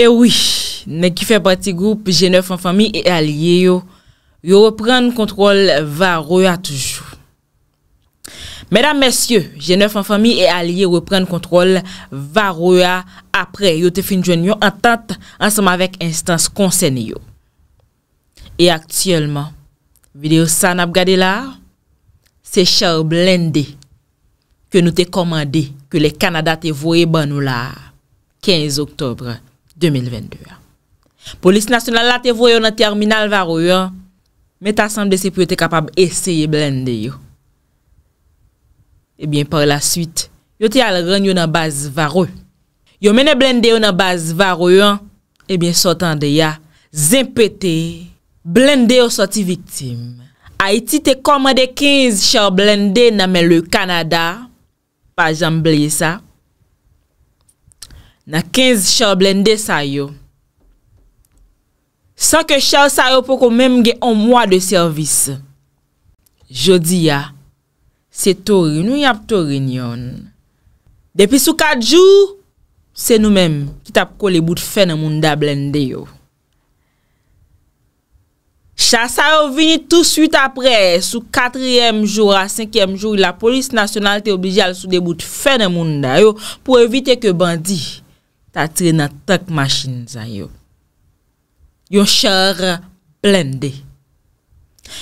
E wè, ne ki fè pati goup, jenèf an fami e alye yo, yo repren kontrol varou ya toujou. Mèdam, mèsyè, jenèf an fami e alye yo repren kontrol varou ya apre yo te finjoun yo antat ansèm avèk instans konsen yo. E aktyèlman, videyo san ap gade la, se chè ou blende ke nou te komande ke le Kanada te vwe ban nou la, 15 oktobre. 2022 Polis nasyonal la te vwe yo nan terminal varou yo Meta eh san de se pou yo te kapab Eseye blende yo Ebyen pa la suite Yo te alren yo nan baz varou Yo mene blende yo nan baz varou yo Ebyen eh sotan de ya Zem pete Blende yo soti viktim Haiti te komade 15 Che blende namen le Kanada Pajamble sa Na 15 chè ou blende sa yo. San ke chè ou sa yo pou kon menm ge an mwa de servis. Jodi ya, se tori nou yap tori nyon. Depi sou 4 jou, se nou menm ki tap kou le bout fè nan moun da blende yo. Chè ou sa yo vini tout suite apre. Sou 4e jour a 5e jour, la polis nasyonal te obijal sou de bout fè nan moun da yo pou evite ke bandi yo. ta tre nan tak machin zan yo. Yon char blende.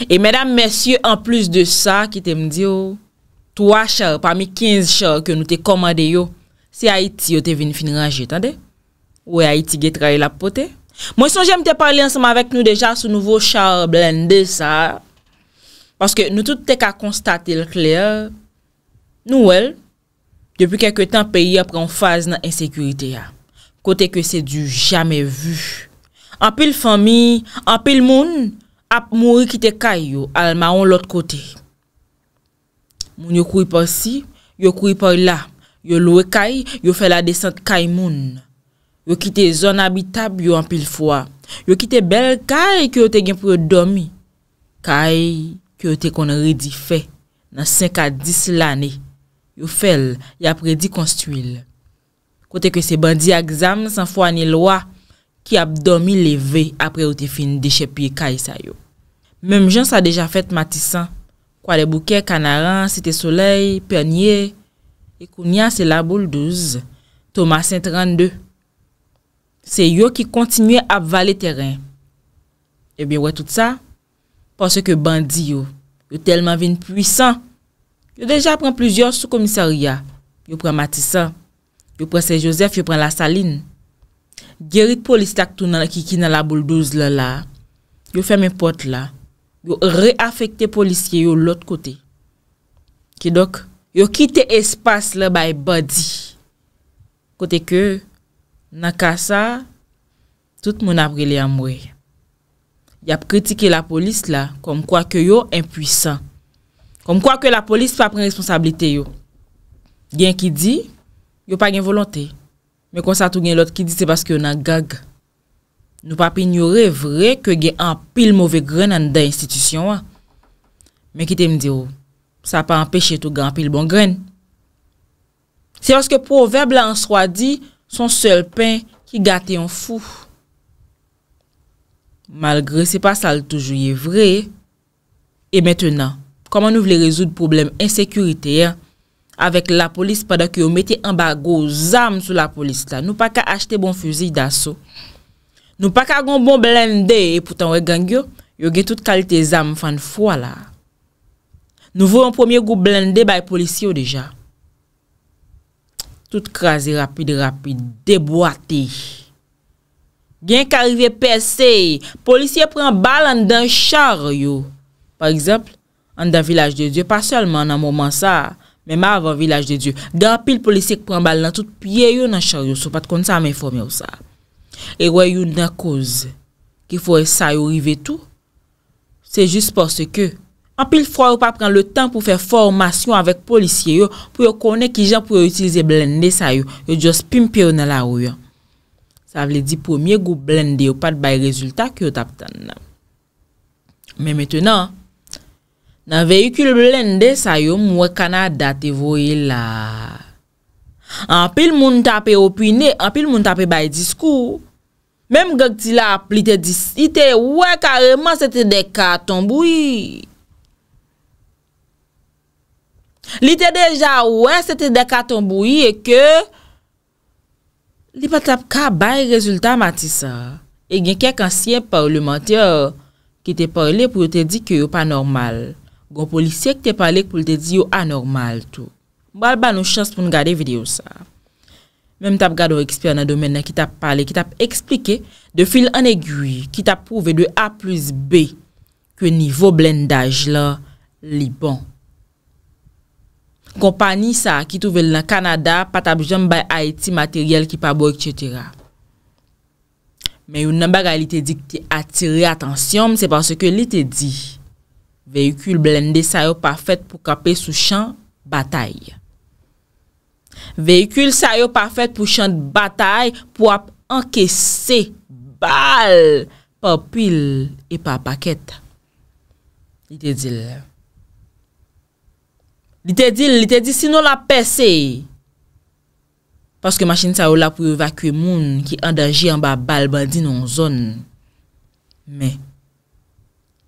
E mèdam mèsyou an plus de sa ki te mdi yo, 3 char, pami 15 char ke nou te komade yo, se Haiti yo te vin fin rangye, tande? Ou Haiti get raye la pote? Mwen son jèm te parli ansama vek nou deja sou nouvo char blende sa, paske nou tout te ka konstate l'klè, nou wel, depi kekwetan peyi apren faz nan ensekwite ya. Kote ke se du jamè vu. Anpil fami, anpil moun, ap mouri kite kay yo, almanon lot kote. Moun yo koui por si, yo koui por la. Yo loue kay, yo fel la desante kay moun. Yo kite zon abitab yo anpil fwa. Yo kite bel kay, ki yo te gen pou yo domi. Kay, ki yo te kon redi fe, nan 5 a 10 lane. Yo fel, yo ap redi konstuil. Kote ke se bandi a gzam nan san fwa ni lwa ki ap domi leve apre ou te fin deche pi ka yisa yo. Mem jan sa deja fet matisan. Kwa de bouke, kanaran, site solei, pernye, ekounian se la boule douz, tomasen 32. Se yo ki kontinye ap vale teren. Ebyen wè tout sa, pwase ke bandi yo, yo telman vin pwisan. Yo deja pren plujor sou komisaria, yo pren matisan. Yo prese Joseph, yo pren la saline. Gerit polis lak tou nan a kiki nan la bouldouz lala. Yo ferme pot la. Yo re-afekte polis ye yo lot kote. Ki dok, yo kite espas la by body. Kote ke, nan kasa, tout moun apre li amwe. Yap kritike la polis la, kom kwa ke yo impwisan. Kom kwa ke la polis pa pren responsabilite yo. Gen ki di, Yo pa gen volonté. Men konsa tou gen lot ki di se baske yo nan gag. Nou pa pin yore vre ke gen anpil mouve gren an da institisyon an. Men ki te mdi yo, oh, sa pa anpeche tou gen anpil bon gren. Se yoske proverbe la an swa di, son sel pen ki gate yon fou. Malgre se pa sal toujou ye vre. E men tena, koman nou vle rezou de probleme ensekurite ya, Avek la polis padak yo meti an bago zanm sou la polis la. Nou pa ka achete bon fuzil daso. Nou pa ka agon bon blende. E poutan we gangyo, yo gen tout kalite zanm fan fwa la. Nou vwoun pwemye gwo blende bay polis yo deja. Tout krasi rapide rapide. Deboati. Genk arive PSC. Polisye pren bal an dan char yo. Par exemple, an dan vilaj de Diyo. Pa solman nan mouman sa... Men ma avan vilaj de Diyo. Dan apil polisye ki pran bal nan tout piye yo nan charyo sou pat kon sa ame informe yo sa. E wè yo nan koz ki fwè sa yo rive tou. Se jist pwase ke. Anpil fwa yo pa pran le tan pou fè formasyon avèk polisye yo. Pwè yo konè ki jan pou yo itilize blende sa yo. Yo jos pim piyo nan la ou yo. Sa vle di pwè miye go blende yo pat bay rezultat ki yo tap tan nan. Men meten nan. nan veykul blende sa yon mwen kanada te voye la. An pil moun tape opine, an pil moun tape bay diskou, mem gagtila ap li te di, ite wè kareman se te deka tonboui. Li te deja wè se te deka tonboui e ke, li patap ka bay rezultat matisa, e gen kèk ansye parlouman te yo, ki te parle pou te di ki yo pa normal. Gon polisye ki te pale k pou li te di yo anormal to. Mwa al ba nou chans pou nou gade video sa. Mem tap gado eksper nan domen na ki tap pale, ki tap explike de fil an egwi, ki tap prouve de A plus B ke nivou blendaj la li bon. Kompani sa ki touvel nan Kanada, patap jom bay a eti materyal ki pa bo, etc. Men yon nan baga li te di ki te atire atansyon, mse par se ke li te di... Veikul blende sa yo pa fèt pou kapè sou chan batay. Veikul sa yo pa fèt pou chan batay pou ap ankesè bal pa pil e pa pakèt. Li te dil. Li te dil, li te dil, si nou la pesè. Paske machini sa yo la pou evakwe moun ki andajè anba bal bandi nou zon. Me.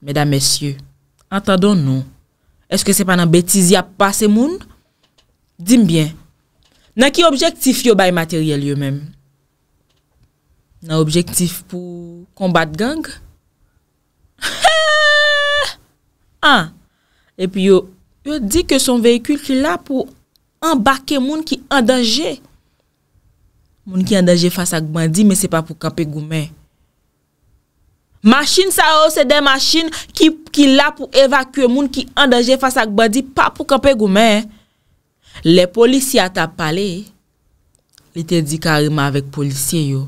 Meda mesyeu. Atadon nou, eske se pa nan betizi ap pase moun? Dimbyen, nan ki objektif yo bay materyel yo menm? Nan objektif pou kombat gang? An, ah! epi yo, yo di ke son veykul ki la pou ambake moun ki andaje. Moun ki andaje fasa Gbandi, men se pa pou kape Goumen. Machin sa ou oh, se den machin ki la pou evakue moun ki andaje fasa ak badi pa pou kampe goumen. Le polisi atap pale, li te di karima vek polisi yo.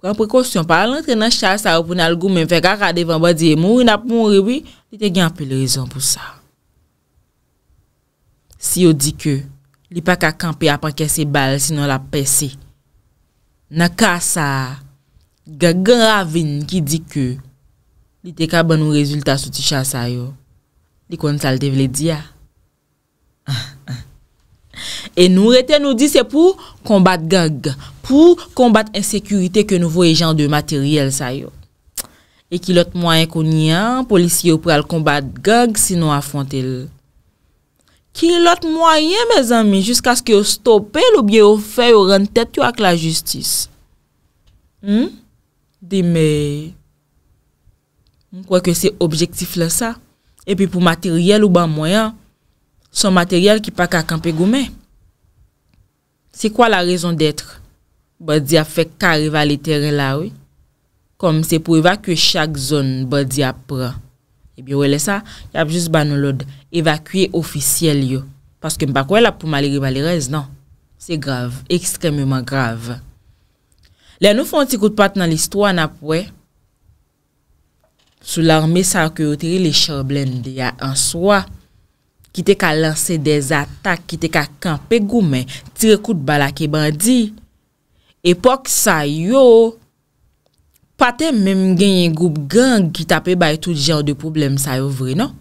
Pren prekosyon pa, lantre nan chal sa ou pou nal goumen fek akade van badi e moun, li te gen api le rizon pou sa. Si yo di ke, li pa ka kampe apan kese bal, sinon la pesi. Na kasa a. Gagan ravine ki di ke li te ka ban nou rezultat sou ti chan sa yo. Li kon sal devle di ya. E nou rete nou di se pou kombat gag, pou kombat ensekurite ke nou voye jan de materiel sa yo. E ki lot mwayen kon nyan, polisye ou pral kombat gag sino afwante l. Ki lot mwayen, me zami, jiska sk yo stopel ou bie yo fe yo ren tet yo ak la justis. Hmm? Deme, mwen kwa ke se objektif la sa, epi pou materyel ou ban mwayan, son materyel ki pa ka kampe gome. Se kwa la rezon detre, badia fek ka rivalite re la wè, kom se pou evakwe chak zon badia pran. Ebi wè le sa, yap jist ban nou lod, evakwe ofisyel yo, paske mwen pa kwa la pou male rivalirez nan. Se grave, ekstremement grave. Lè nou fon ti kout pat nan l'istwa na pwè, sou l'armè sa akè yotèri lè chèrblèn dè ya answa, ki te ka lanse dez atak, ki te ka kanpe goumè, tire kout bala ke bandi. Epok sa yò, patè mèm genye goup gang ki tape bay tout jèr de poublem sa yò vre non.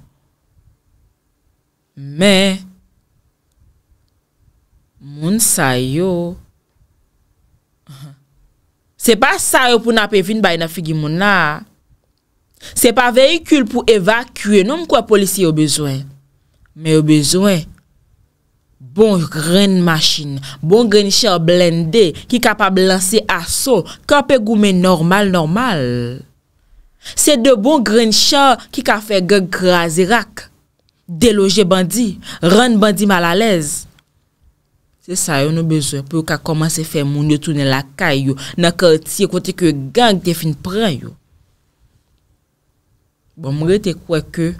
Mè, moun sa yò, Se pa sa yo pou na pe vin bay nan figi moun na. Se pa veyikul pou evakue, nou mkwa polisi yo bezwen. Me yo bezwen, bon gren machin, bon gren chan blende, ki ka pa blanse aso, ka pe goumen normal normal. Se de bon gren chan ki ka fe ge grazi rak, deloje bandi, ren bandi malalez. sa yo nou bezon pou ka komanse fè moun yo toune lakay yo, nan karti kote ke gang te fin pren yo. Bon mwen te kwe ke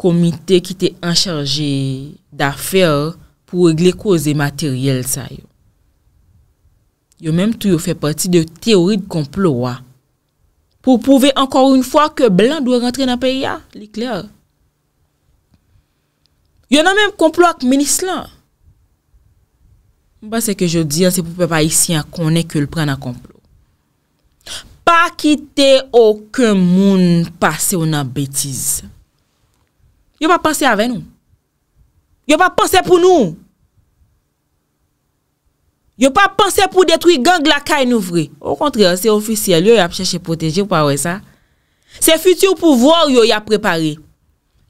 komite ki te ancharje da fèr pou regle kouze materyel sa yo. Yo menm tou yo fè pati de teoride konplo wa. Pou pouve ankor un fwa ke blan dwe rentre nan pe ya, li kler. Yo nan menm konplo ak menis lan. Mba se ke jo di an, se pou pe pa isi an, konen ke l pran akomplo. Pa kite okon moun pase ou nan betize. Yo pa panse ave nou. Yo pa panse pou nou. Yo pa panse pou detwi gang lakay nou vre. Ou kontre an, se ofisye, lyo yo ap chache poteje pou pa we sa. Se futu pouvor yo yo ap prepare.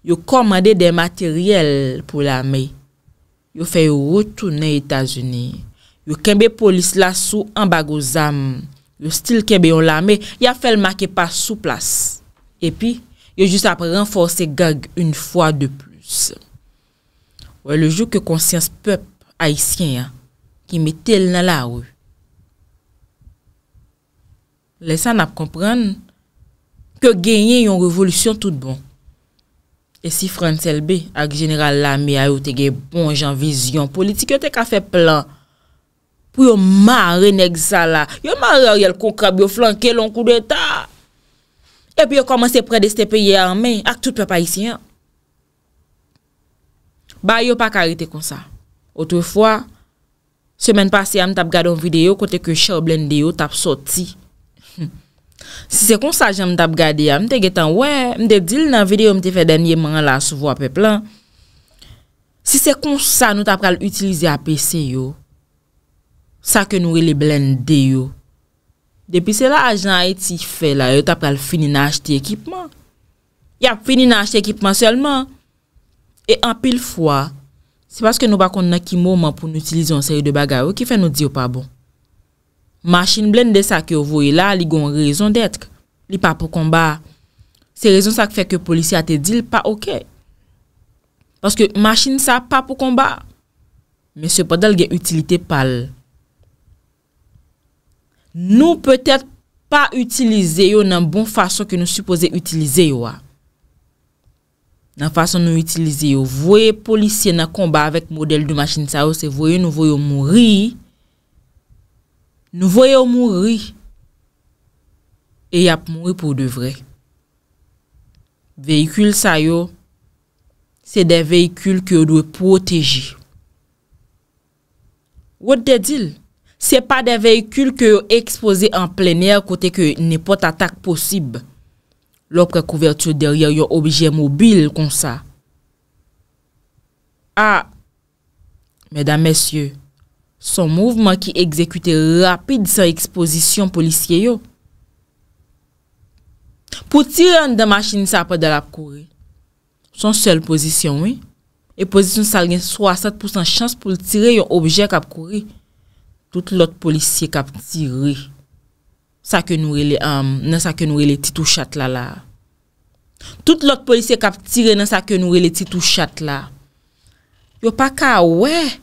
Yo komande de materiel pou la mey. Yo fè yo wotou nan Etasouni, yo kembe polis la sou ambago zam, yo stil kembe yon lame, ya fèl makè pa sou plas. Epi, yo jous ap renforsè gag un fwa de plus. Ouè le jou ke konsyans pep haisyen ya, ki me tel nan la ou. Lesan ap kompran, ke genyen yon revolusyon tout bon. E si Fransel B ak General Lamy a yo te ge bon jan vizyon politik yo te ka fe plan pou yo mare nek sa la. Yo mare a yel koukrab yo flanke lon kou de ta. E pi yo komanse pre de se te peye armen ak tout pe pa yisiyan. Ba yo pa karite kon sa. Otefwa, semen pase am tap gade yon videyo kote ke chablen de yo tap soti. Si se kon sa jen mtap gade ya, mte getan we, mte dil nan videyo mte fe denye man la souvo apè plan. Si se kon sa nou tap pral utilize apè se yo, sa ke nou li blende yo. Depi se la ajen a eti fe la, yo tap pral fini nan achete ekipman. Yap, fini nan achete ekipman selman. E an pil fwa, se paske nou bakon nan ki mouman pou nou utilize yon se yo de bagay yo, ki fe nou diyo pa bon. Machin blende sa ki yo voye la, li gwen rezon detk. Li pa pou komba. Se rezon sa ki fek yo polisi a te dil pa okey. Paske machin sa pa pou komba. Men se podal gen utilite pal. Nou petet pa utilize yo nan bon fason ki nou suppose utilize yo a. Nan fason nou utilize yo. Voye polisi na komba avèk model di machin sa yo se voye nou voye yo mouri... Nou voyo mouri, e yap mouri pou de vre. Veikul sa yo, se de veikul ke yo dwe proteji. What the deal? Se pa de veikul ke yo ekspoze en plenè kote ke nipot atak posib, lopre kouvert yo derye yo obje mobil kon sa. Ah, medan mesye yo, Son mouvman ki ekzekute rapide sa ekspozisyon polisyen yo. Po tire an de machini sa apadal apkore. Son sel pozisyon we. E pozisyon sa gen 60% chans pou tire yon objek apkore. Tout lot polisyen kap tire. Sa ke noure le titou chat la la. Tout lot polisyen kap tire nan sa ke noure le titou chat la. Yo pa ka wey.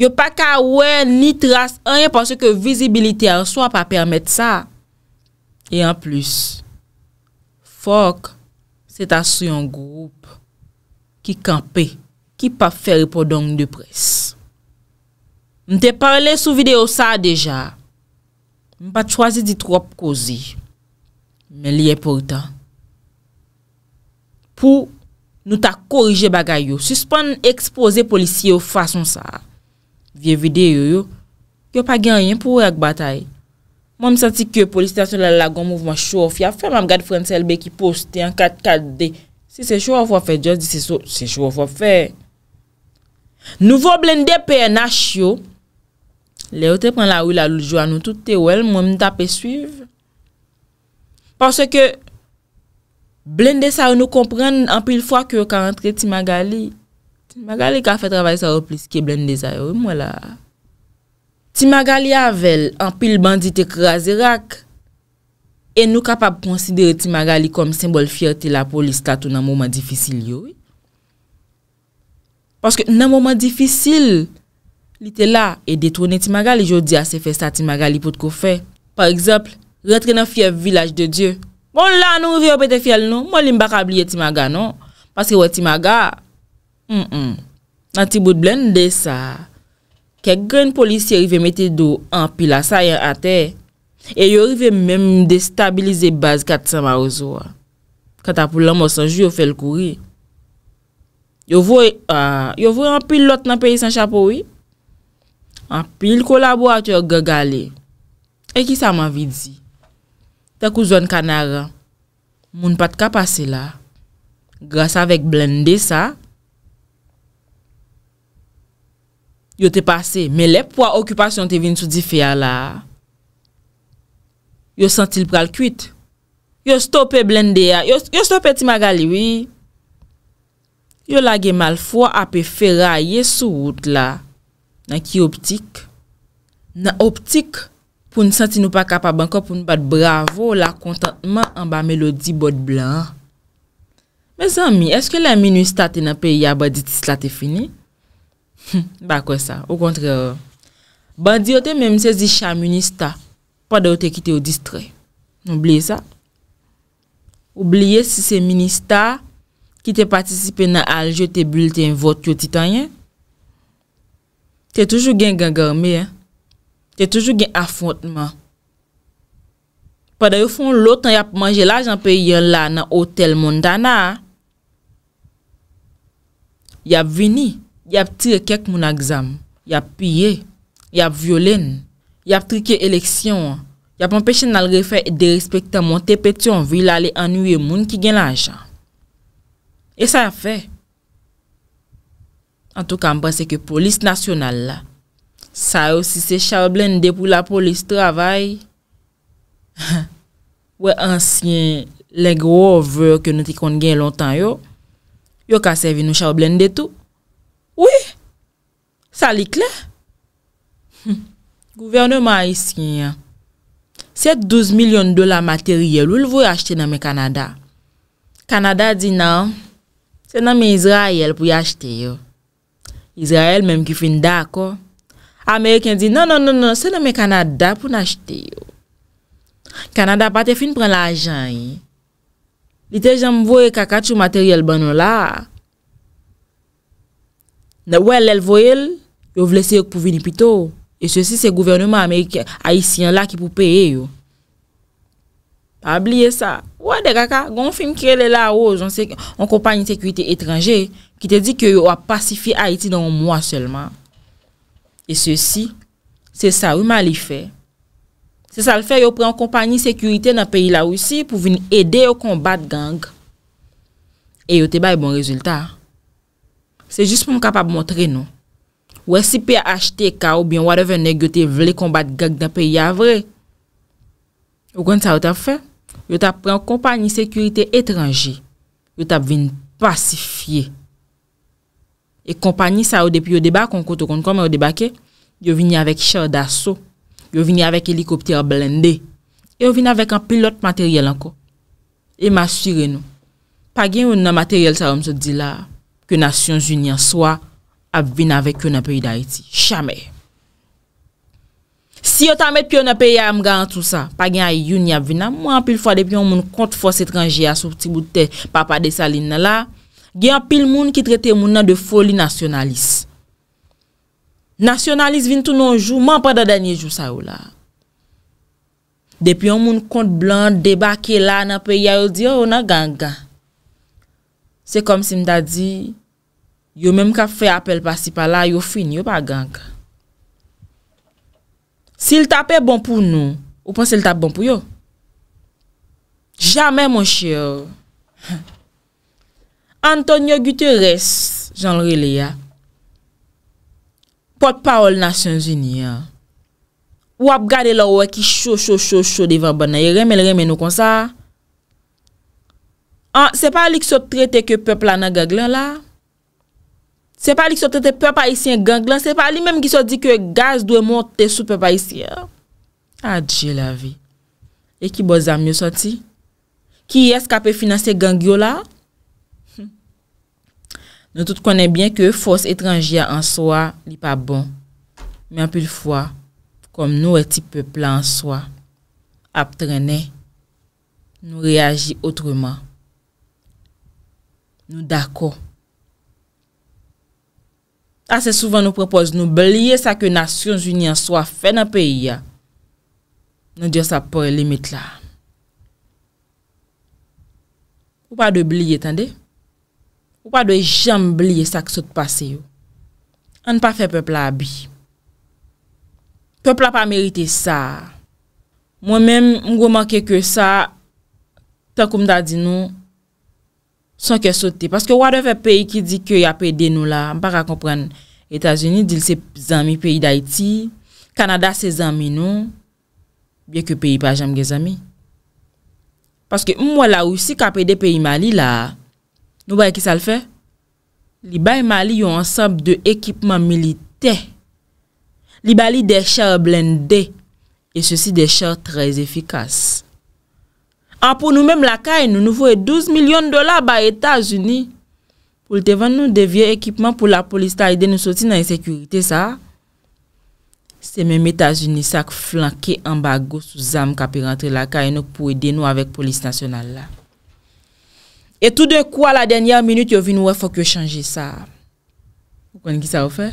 Yo pa ka wè ni tras, anye panse ke vizibilite an so pa permet sa. E an plus, fok, se ta sou yon group ki kampe, ki pa fèri po donk de pres. M te parle sou videyo sa deja, m pa chwazi di trop kozi, men liye portan. Po nou ta korije bagay yo, suspon ekspose polisye yo fason sa a. Vye vide yo yo, yo pa gen yon pou we ak batay. Mwen mi santi ke polisitasyon la lagoun mouvman chou of ya. Fè mwen m gade fransel be ki poste an kat kat de. Se se chou of wafè, diyo di se chou of wafè. Nouvo blende PNH yo, le yo te pran la ou la loujou anou tout te wel, mwen mi tapè suiv. Pase ke blende sa ou nou kompran anpil fwa ki yo ka rentre ti magali. Timaga li ka fè travay sa ou plis ki e blen de zay ou e mwela. Timaga li avel anpil bandi te krasi rak. E nou kapab konsidere Timaga li kom simbol fyev te la polis tatou nan mouman difisil yoy. Paske nan mouman difisil, li te la e detwone Timaga li jodi a se fè sa Timaga li pot ko fè. Par ekseple, retre nan fyev vilaj de Diyo. Moun la nou vye ou pete fyev nou, moun li mbakab liye Timaga non. Paske wè Timaga... Nan ti bout blende sa, kek gen polisiye rive mette do an pil la sa yon ate, e yo rive menm destabilize baz kat sa ma ouzo wa. Kat apou lan monsanjou yo fel kouri. Yo vwe an pil lot nan peyi san chapo wi? An pil kolabo at yo gagale. E ki sa man vidzi? Te kouzon kanara, moun pat ka pase la. Grasa vek blende sa, Yo te pase, me le pou a okupasyon te vin sou di fè ya la. Yo sentil pral kuit. Yo stopè blendè ya, yo stopè ti magaliwi. Yo lage mal fwa apè e fè raye sou wout la. Nan ki optik. Nan optik pou n senti nou pa kapabanko pou nou bat bravo la kontantman an ba melodi bot blan. Me zami, eske la mi nou state nan pe ya ba diti slate fini? Hmm, ba kwen sa, ou kontre euh, Bandi yo te menm se zi chan ministar Pade yo te kite yo distre Obleye sa Obleye si se ministar Ki te patisipe nan alje Te bulte yon vot kyo titanyen Te toujou gen gangar me Te toujou gen afontman Pade yo fon lotan yap manje la Janpe yon la nan hotel mondana Yap vini Y ap tire kek moun a gzam, y ap pye, y ap vyo lèn, y ap trike eleksyon, y ap mpèche nan l refè et de respekte moun te petyon vye l alè anouye moun ki gen l anjan. E sa y ap fè. An tou ka mpè se ke polis nasyonal la, sa yo si se chaw blèn de pou la polis travay. We ansyen lè gwo vwe ke nou ti kon gen lontan yo, yo ka se vi nou chaw blèn de tou. Oui, sa li kler. Gouvernement a iskin ya. 7-12 milyon dola materyel ou li vouye achete nan me Kanada? Kanada di nan, non. se nan me Izrael pou yachete yo. Izrael menm ki fin da ko. Ameriken di nan, nan, nan, nan, non. se nan me Kanada pou yachete yo. Kanada pati fin pren la ajan yi. Li te jan mwoye kaka chou materyel banon la... Nan wè lèl vòyèl, yo vlesè yon pou vinipito. E sè si se gouvernement Amerikè, Haitien la ki pou peye yo. Pabliye sa. Wè de kaka, gonfim kre lè la wò, jonsè yon kompanyi sekurite etranjè, ki te di ki yo a pasifi Haiti nan mwa selman. E sè si, se sa wè mali fè. Se sa l'fè, yo prè yon kompanyi sekurite nan peyi la wè si pou vin edè yo konbat gang. E yo te bè yon bon rezultat. Se jist pou m kapab montre nou. Ou e si pe achete ka ou byan wadeve negyote vle kombat gag da pe yavre. Ou kon sa ou tap fe? Yo tap pren kompanyi sekurite etranji. Yo tap vin pasifiye. E kompanyi sa ou depi yo deba konkoto konkoma yo deba ke? Yo vini avek chèr daso. Yo vini avek helikopter blendé. Yo vini avek an pilot materyel anko. E masyre nou. Pa gen ou nan materyel sa ou m se di la... Kyo nasyon zun yan swa ap vin avek kyo nan peyi da iti. Chame. Si yo tamet piyo nan peyi a mga an tout sa, pa gen a yon yan vin a, mwen apil fwa depi yon moun kont fos etranje a sou pti bout te, papa de sa lin nan la, gen apil moun ki trete moun nan de foli nasyonalist. Nasyonalist vin tout non jou, mwen pa da danyen jou sa ou la. Depi yon moun kont blan, deba ke la nan peyi a ou diyo, oh, mwen apil yon nan ganga. Se kom si mta di, yo menm ka fe apel pasi pala, yo fin, yo pa ganga. Si l tapè bon pou nou, ou pan se l tapè bon pou yo? Jamè monshi yo. Antonio Guterres, jan l re le ya. Pot Powell, nation junior. Wap gade l wè ki chou chou chou chou de verba nan, yè remè l remè nou kon sa a. An, ah, se pa ah, hmm. li ki so trete ke pepla nan ganglan la? Se pa li ki so trete pepa isyen ganglan? Se pa li menm ki so di ke gaz dwe monte sou pepa isyen? Adje la vi. E ki boza myo so ti? Ki es ka pe finanse gangyo la? Nou tout konen bien ke fos etranjia an soa li pa bon. Men pou l'fwa, kom nou eti pepla an soa, ap trene, nou reagi otreman. Nou dako. Asè souvan nou prepoz nou blye sa ke nasyon jounian swa fe nan peyi ya. Nou diyo sa pou e limit la. Ou pa de blye, tande? Ou pa de jem blye sa ke sot pase yo. An pa fe pepla bi. Pepla pa merite sa. Mwen men mgo manke ke sa, ta koum da di nou, San ke sote. Paske wadeve peyi ki di ke ya peyde nou la. Mpa ka kompren. Etasouni dil se zami peyi da iti. Kanada se zami nou. Bien ke peyi pa jam ge zami. Paske mwa la ou si ka peyde peyi Mali la. Nou baye ki sal fe? Li baye Mali yon ansap de ekipman milite. Li baye deche blende. E se si deche trez efikas. An pou nou menm lakay nou nou vwe 12 milyon dola ba Etajuni. Pou ltevan nou devye ekipman pou la polis ta ide nou soti nan esekurite sa. Se menm Etajuni sa k flanke an bago sou zam kapi rentre lakay nou pou ide nou avèk polis nasyonal la. E tout de kwa la denya minute yo vwe nou wè fòk yo chanje sa. Ou kon ki sa wò fè?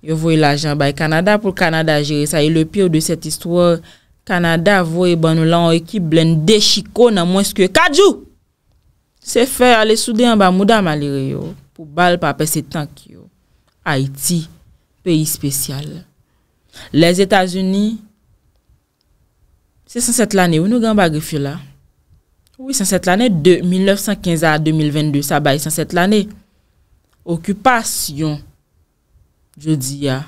Yo vwe l ajan bay Kanada pou Kanada jere sa. E le pyo de set istwo sa. Kanada vwe ban nou lan wè ki blen de chiko nan mwen skwe kajou. Se fè alè sou de yon ba mouda malire yo pou bal pa apè se tank yo. Haiti, peyi spesyal. Les Etats-Unis, se san set l'anè wè nou gen bagay ki fè la. Oui, san set l'anè de 1915 a 2022, sa bay san set l'anè. Okupasyon, jodi ya.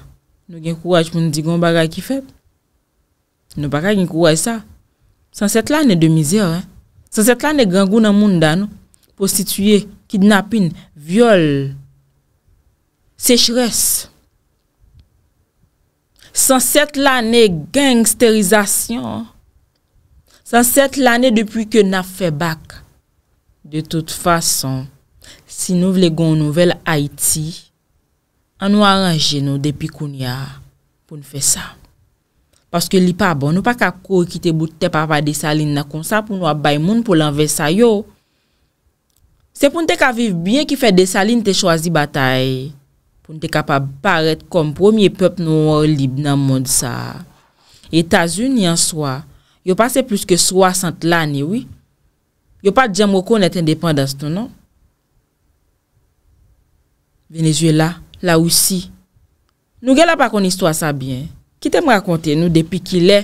Nou gen kouaj pou nou digon bagay ki fèp. Nou pa ka yon kouwa e sa San set lan e de mizer eh. San set lan e gangou nan moun dan Po situye kidnapin Vyol Sechres San set lan e Gangsterizasyon San set lan e Depi ke na fe bak De tout fason Si nou vle gon nouvel Haiti An nou aranje nou Depi koun ya Po nou fe sa Paske li pa bon, nou pa ka kou ki te boute pa pa desaline na konsa pou nou ap bay moun pou lanve sa yo. Se pou nte ka viv bien ki fe desaline te chwazi batay. Pou nte ka pa paret kom promye pep nou or libe nan moun sa. Etasun yanswa, yo pase plus ke swasant lani, oui. Yo pa djem woko nete ndepan dan ston, non? Venezuela, la ou si. Nou gela pa kon istwa sa bien. Kitèm rakonte nou depi ki lè,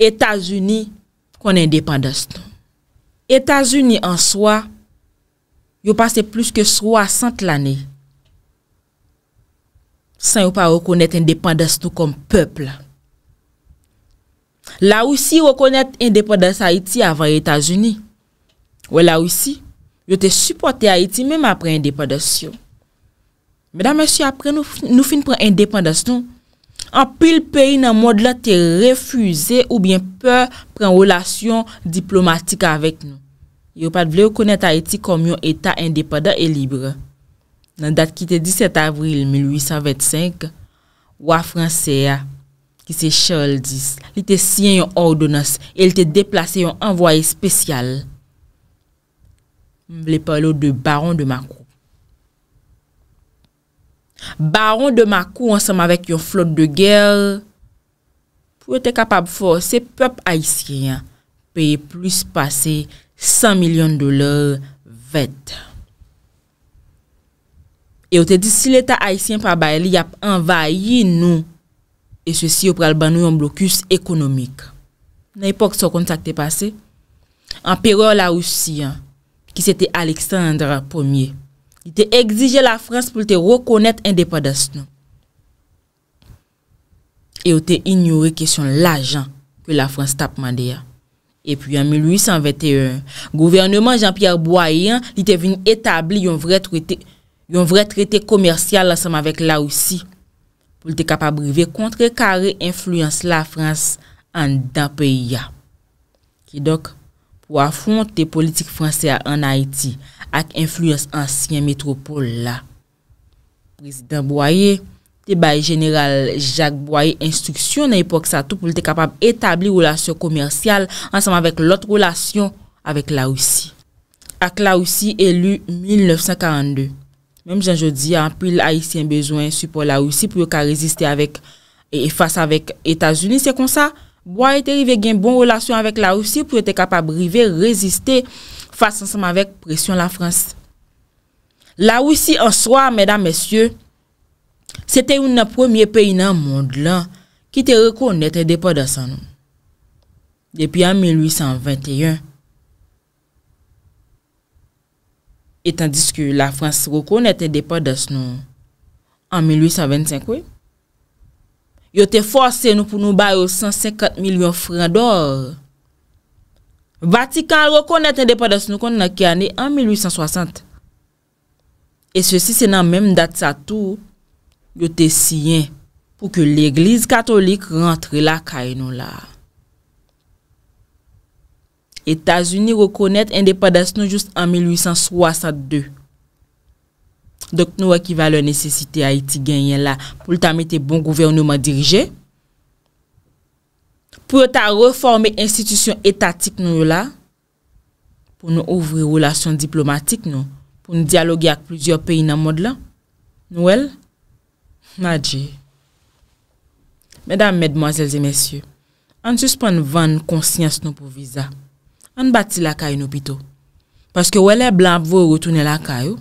Etats-Uni kon indépandas nou. Etats-Uni an swa, yo pase plus ke swa sante l'anè. San yo pa wakonèt indépandas nou kom pöple. La wisi wakonèt indépandas Haiti avan Etats-Uni. Ou la wisi, yo te supporte Haiti mèm apre indépandas yo. Mèdamèsy apre nou fin prènd indépandas nou, An pil peyi nan mod la te refuze ou bien pe pren wola syon diplomatik avek nou. Yo pat vle yo konen ta eti kom yon eta indepada e libre. Nan dat ki te 17 avril 1825, wak franse ya ki se Charles X. Li te syen yon ordonans e li te deplase yon envoye spesyal. Mble palo de baron de Makro. Baron de Makou ansèm avèk yon flot de gel, pou ete kapab fò, se pep Haitien paye plus pase 100 milyon doler vet. E ou te di, si l'Etat Haitien pabaye li ap envayi nou, e se si yo pral banou yon blokus ekonomik. Nan epok so kontak te pase, anpereur la ou si, ki sete Alexandre Iè, li te egzije la Frans pou li te rekonnet endepadast nou. E ou te ignore kesyon la jan pou la Frans tapman de ya. E pou yon 1821, gouvernement Jean-Pierre Bouayen li te vin etabli yon vre traite yon vre traite komersyal la sam avek la ou si pou li te kapabrive kontre kare influence la Frans an da peyi ya. Ki dok? Ou affronte te politik franse an Haiti ak influence ansyen metropole la. Prezident Boye, te baye general Jacques Boye instruksyon nan epok sa tou pou li te kapab etabli relasyon komersyal ansenman vek lot relasyon avek la ou si. Ak la ou si, elu 1942. Mem jen jodi, anpil hay si en bezwen su po la ou si pou yo ka reziste avek et e fasa avek Etasuni, se kon sa? Bo a ete rive gen bon roulasyon avèk la ou si pou ete kapab rive reziste fasyonsman avèk presyon la Frans. La ou si an swa, mèdam, mèsyè, sete un na promye peyi nan moun de lan ki te rekoun ete depo dasan nou. Depi an 1821. Etan diske la Frans rekoun ete depo dasan nou an 1825 wey. yo te force nou pou nou baye ou 150 milyon fran d'or. Vatikan rekonnet endepadas nou kon nan ki ane an 1860. E se si se nan menm dat sa tou, yo te siyen pou ke l'Eglise Katolik rentre la kainou la. Etasuni rekonnet endepadas nou just an 1862. Dok nou akiva le nesesite a iti gen yen la pou lta mette bon gouvernou man dirije? Pou yo ta reforme institisyon etatik nou yo la? Pou nou ouvri roulasyon diplomatik nou? Pou nou dialogi ak plouzyor peyi nan mod la? Nou el? Ma dji. Medam, medmoazelze, mesyou. An jous pou an vande konsyans nou pou viza. An bati la kayou nou pito. Paske ou el e blan pou yo rotounen la kayou.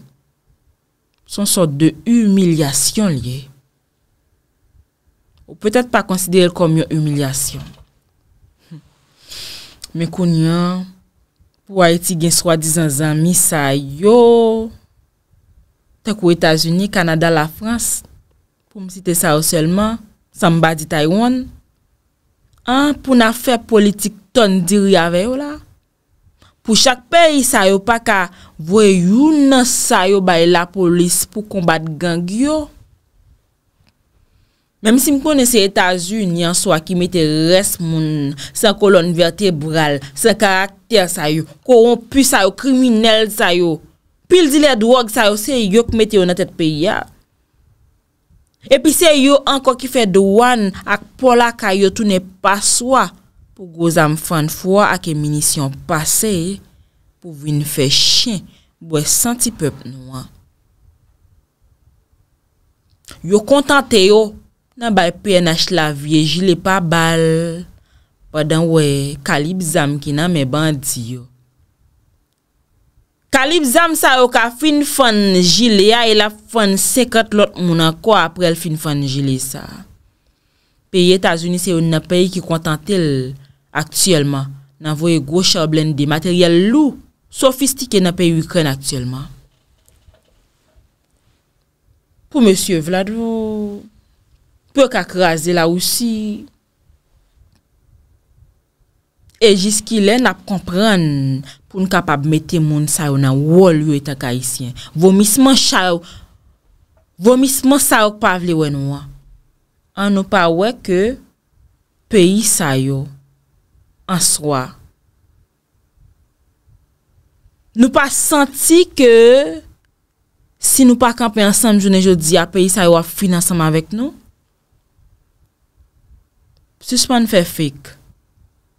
Son sort de humilyasyon liye. Ou pwetet pa konsidere kom yon humilyasyon. Me konyen, pou a eti gen swa dizan zanmi sa yo, tek ou Etasuni, Kanada, la Frans, pou msite sa yo selman, san mba di Taywan, an pou na fe politik ton diri ave yo la, pou chak peyi sayo pa ka vwe younan sayo baye la polis pou kombat gangyo. Mem si m konen se etajun yon swa ki mete res moun, san kolon vertebral, san karakter sayo, korompi sayo, kriminel sayo, pil zile drog sayo, se yo k mete yo nan tet peyi ya. E pi se yo anko ki fe douan ak pola kayo toune pa swa. pou gou zam fan fwa ak eminisyon pase, pou vin fè chen, bou wè e santi pep nou an. Yo kontante yo, nan bay peye nache la vie, jile pa bal, padan wè kalib zam ki nan mè bandi yo. Kalib zam sa yo ka fin fan jile, ya ila e fan sekat lot moun an kwa apre el fin fan jile sa. Peye Etasouni se yo nan peye ki kontante lè, aktyelman nan voye gwo chablen di materyel lou sofistike nan peyi Ukran aktyelman. Po monsye Vladvo, pek akraze la ou si e jiski len nap kompran pou n kapab meti moun sa yo nan wol yu etakayisyen. Vomisman sa yo vomisman sa yo pavle wen wwa. An nou pa we ke peyi sa yo an swa. Nou pa santi ke, si nou pa kampe ansam jounen jodi apay, sa yon fin ansam avèk nou. Psi sou pa nou fe fèk.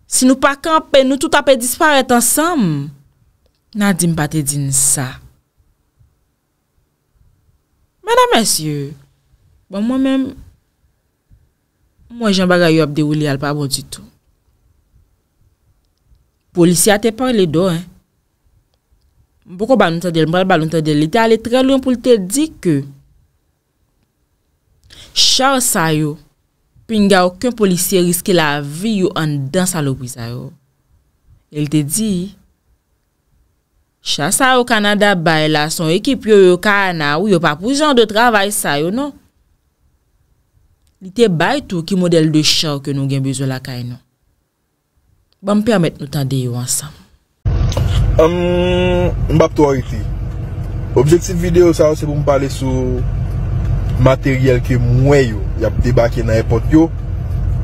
Si nou pa kampe, nou tout apè disparet ansam, nan dim patè din sa. Mada mèsyè, bon mwen mèm, mwen jen bagay yop de ou li al pa bon di tou. Polisye a te parle do, mboko balon te del, mbrel balon te del, li te ale tre loun pou li te di ke. Chow sayo, pinga wakon polisye riske la vi yo an dan salopou sayo. El te di, chow sayo kanada bay la son ekip yo yo ka ana ou yo pa pou jan de travay sayo nou. Li te bay tou ki model de chow ke nou gen bezou la kay nou. Ba mpe amet nou tande yo ansam Mbap tou orite Objektif videyo sa ou se pou mpale sou Materyel ke mwen yo Yap debake nan epot yo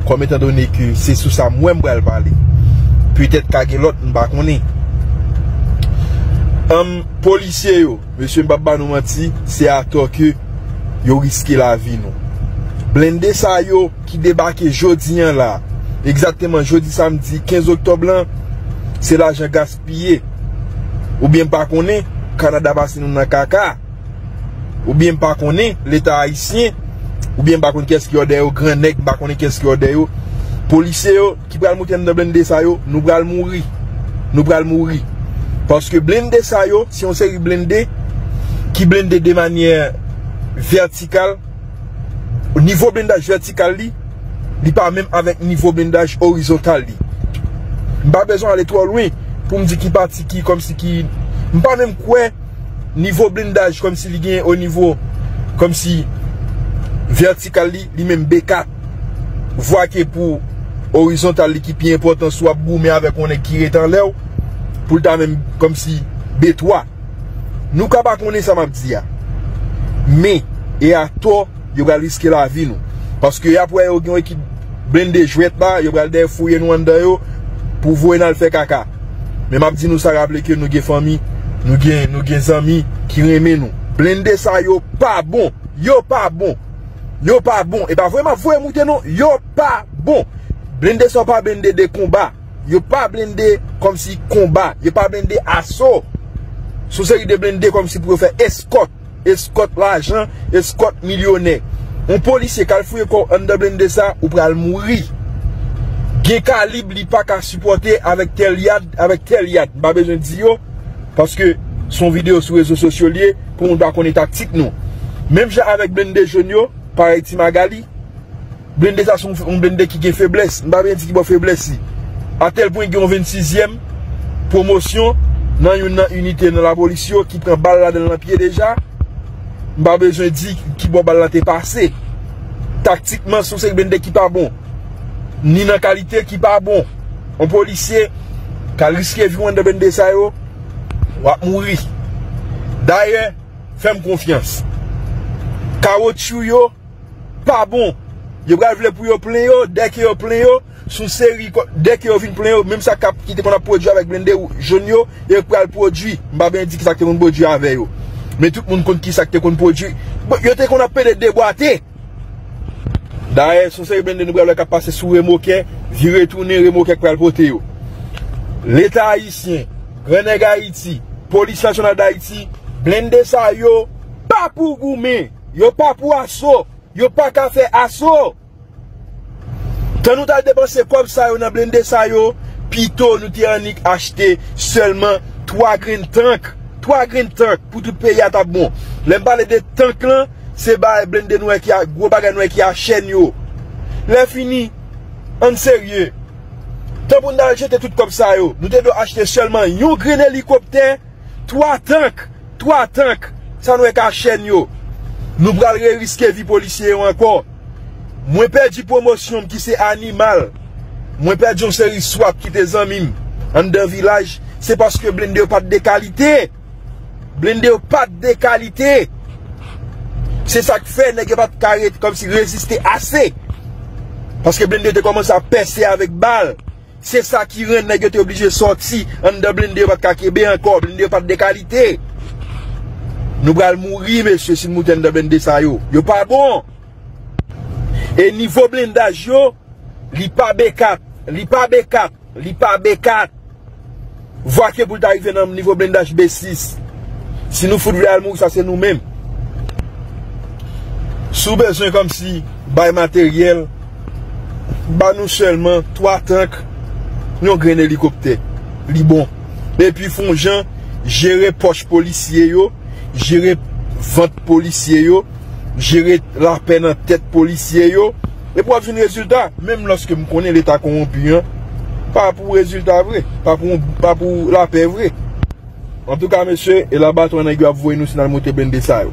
Kome ta done ki se sou sa mwen mwen alpale Pwetet kage lot mbak mwen e Polisye yo Mse mbap banou mati Se ato ke yo riske la vi nou Blende sa yo Ki debake jodinyan la Eksatèman, jodi, samdi, 15 oktob lan, se la jan gaspye. Ou bien pa konen, kanada basen nou nan kaka. Ou bien pa konen, l'Etat a isye. Ou bien pa konen, kesk yo deyo, granek, pa konen kesk yo deyo. Poliseyo, ki pral mouten nou blende sa yo, nou pral mouri. Nou pral mouri. Paske blende sa yo, si on se ri blende, ki blende de manye vertikal, nivou blendaj vertikal li, li pa mèm avèk nivou blindaj orizontal li. Mpa bezon alè tro louè pou mdi ki pati ki kom si ki... Mpa mèm kwen nivou blindaj kom si li gen o nivou kom si vertikal li, li mèm B4. Vwa ke pou orizontal li ki pi importan swa bou mè avè konè kire tan lè ou pou lè ta mèm kom si B3. Nou ka pa konè sa mèm di ya. Mè, e a to, yo ga riske la vi nou. Paske ya pou e yo gen wè ki... Blende jwet ba, yo bralde fouye nou an da yo pou vouye nan l fe kaka. Me map di nou sa rable ki nou gen fami, nou gen zami ki reme nou. Blende sa yo pa bon, yo pa bon, yo pa bon. E pa vouye ma vouye mouten nou, yo pa bon. Blende sa yo pa blende de komba, yo pa blende kom si komba, yo pa blende aso. Sou se yo de blende kom si pou yo fe eskot, eskot lajan, eskot milyonek. Un polisye kal fwe kon an de Blandesa ou pral mouri. Gye kalib li pa ka suporte avèk tel yad, avèk tel yad. Non. Mba bezon di yo, paske son video sou rezo sosyo liye, pou mba koni taktik nou. Mem jè avèk Blandesa jen yo, paray ti magali. Blandesa son Blandesa ki gen febles, mba bezon si ki bo feblesi. A tel pwen gen 26e, promosyon nan yon nan unitè nan la polisyo, ki tan bal la den nan piye deja. Mba bezon di ki bo balante pase Taktikman sou se yon bende ki pa bon Ni nan kalite ki pa bon An polisye Kal riske viwen de bende sa yo Wap mouri Daye, fem konfians Ka wot chou yo Pa bon Yo bra vile pou yo ple yo Dek yo vile ple yo Sou seri, dek yo vile ple yo Mem sa kap ki te pwana prodju avèk bende yo Yon yo, yon pral prodju Mba bezon di ki sakte yon prodju avè yo Men tout moun konn ki sak te konn pou di. Yo te konn apen de de gwa te. Da e, sou se yo blende nou brev lak a pase sou remoke, vi retounen remoke kwa el pote yo. Le ta a isyen, rene ga iti, polis fasyon al da iti, blende sa yo, pa pou goumen, yo pa pou aso, yo pa ka fe aso. Tan nou tal depanse kwa ap sa yo nan blende sa yo, pito nou ti anik achte seman 3 kren tank. 3 green tank pou tout pe yata bon. Lem bale de tank lan, se bale blende noue ki a, gwo bale noue ki a chen yo. Len fini, an serye, tabou nan jete tout kom sa yo, nou te do achete selman, yon green helikopter, 3 tank, 3 tank, sa noue ki a chen yo. Nou bralre riske vi polisye yo an kon. Mwen perdi promosyon mki se animal, mwen perdi yon seri swap ki te zanmim, an den vilaj, se paske blende yo pat de kalite. Blende yo pat de kalite Se sa ki fe, negyo pat karet Kom si reziste ase Paske blinde yo te komons a pesse avik bal Se sa ki ren, negyo te oblige Soti, an de blinde yo pat kakebe An kor, blinde yo pat de kalite Nou bral mouri Mese si mouten de blinde sa yo Yo pa bon E nivou blindaj yo Li pa B4 Li pa B4 Li pa B4 Vwa ke pou ta yive nan mnivou blindaj B6 Si nou foud vle al mou, sa se nou menm. Sou bezon kom si, bay materyel, banou selman, 3 tank, nou gren elikopte, li bon. E pi fon jan, jere poche policye yo, jere vant policye yo, jere la pen an tet policye yo, e pou ap voun rezultat. Mem lanske m konen l'Etat korumpi, pa pou rezultat vre, pa pou la pen vre. En tout ka mèche, el abat wè nè gwe ap vwè nou sè nan moutè bèndè sa yo.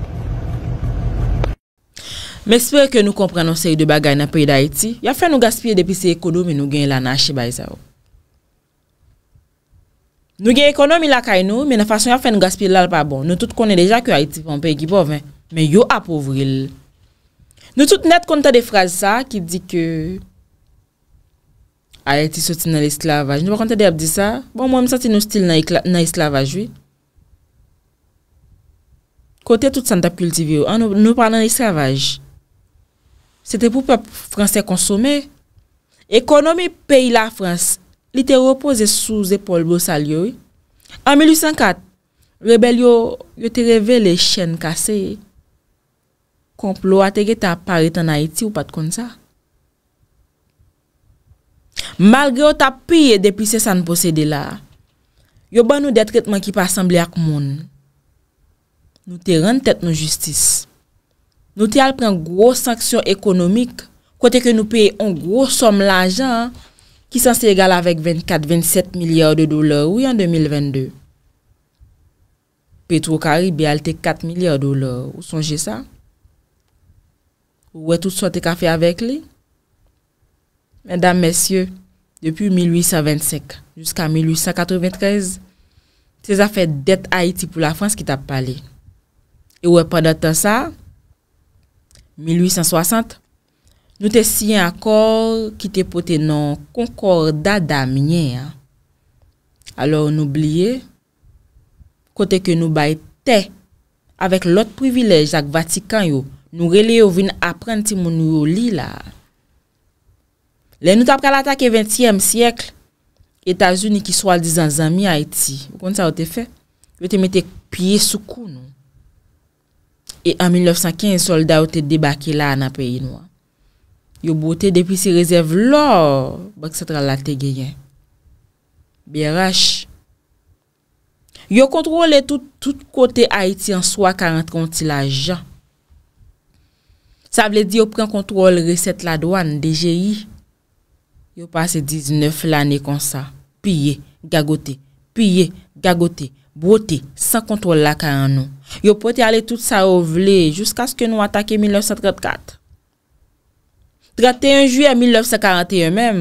Mè spè ke nou komprenon se yu dè bagay nan pèy d'Haïti, ya fè nou gaspye depi se ekodou men nou gen lan hachi bèy sa yo. Nou gen ekonomi lakay nou, men nan fason ya fè nou gaspye lal pa bon, nou tout konè deja ki Haïti pon pèy gipov, men yo ap ouvril. Nou tout net kontè de fraj sa ki di ke... Haïti soti nan l'esklavaj. Nou kontè de ap di sa, bon mè mè sati nou stil nan esklavaj wèy. Kote tout san tap kultivyo an ah, nou panan yi savaj. Sete pou pep franse konsome. Ekonomi pey la franse. Li te repose sou zepol brosalyoy. An 1804, rebel yo te revele chen kase. Komplo ate ge ta pare tan Haiti ou pat kon sa. Malgre yo tap piye depi se san posede la. Yo ban nou de tratman ki pa asemble ak moun. Nou te rende tèt nou justis. Nou te al pren gro sanksyon ekonomik, kote ke nou pey en gro som l'anjan, ki san se egal avèk 24-27 milyard de dolar ou yon 2022. Petro Karibè al te 4 milyard dolar, ou sonje sa? Ou wè tout sa te kafe avèk li? Mèdame, mèsyè, depi 1825 jiska 1893, te za fè det Aïti pou la Frans ki tap paley. E wè pa datan sa, 1860, nou te siyen akor ki te pote nan Concordat Damien. Alors nou blye, kote ke nou baye te, avèk lot privilej ak Vatikan yo, nou rele yo vin apren ti moun nou li la. Le nou tap kalata ke 20e siyekl, Etasuni ki swal dizan zami a eti. O kon sa wote fe? Ve te mete piye soukou nou. E an 1905, soldat ou te debake la an apè inwa. Yo bote depi se rezèv lò, bak se tralate genyen. Bè rach. Yo kontrole tout kote Haiti an swa 40 konti la jan. Sa vle di yo pren kontrole reset la douan, DGI. Yo pase 19 l'anè kon sa. Piye, gagote, piye, gagote. Bote, san kontrol la ka an nou. Yo pote ale tout sa ovle jouskas ke nou atake 1934. 31 juye 1941 men,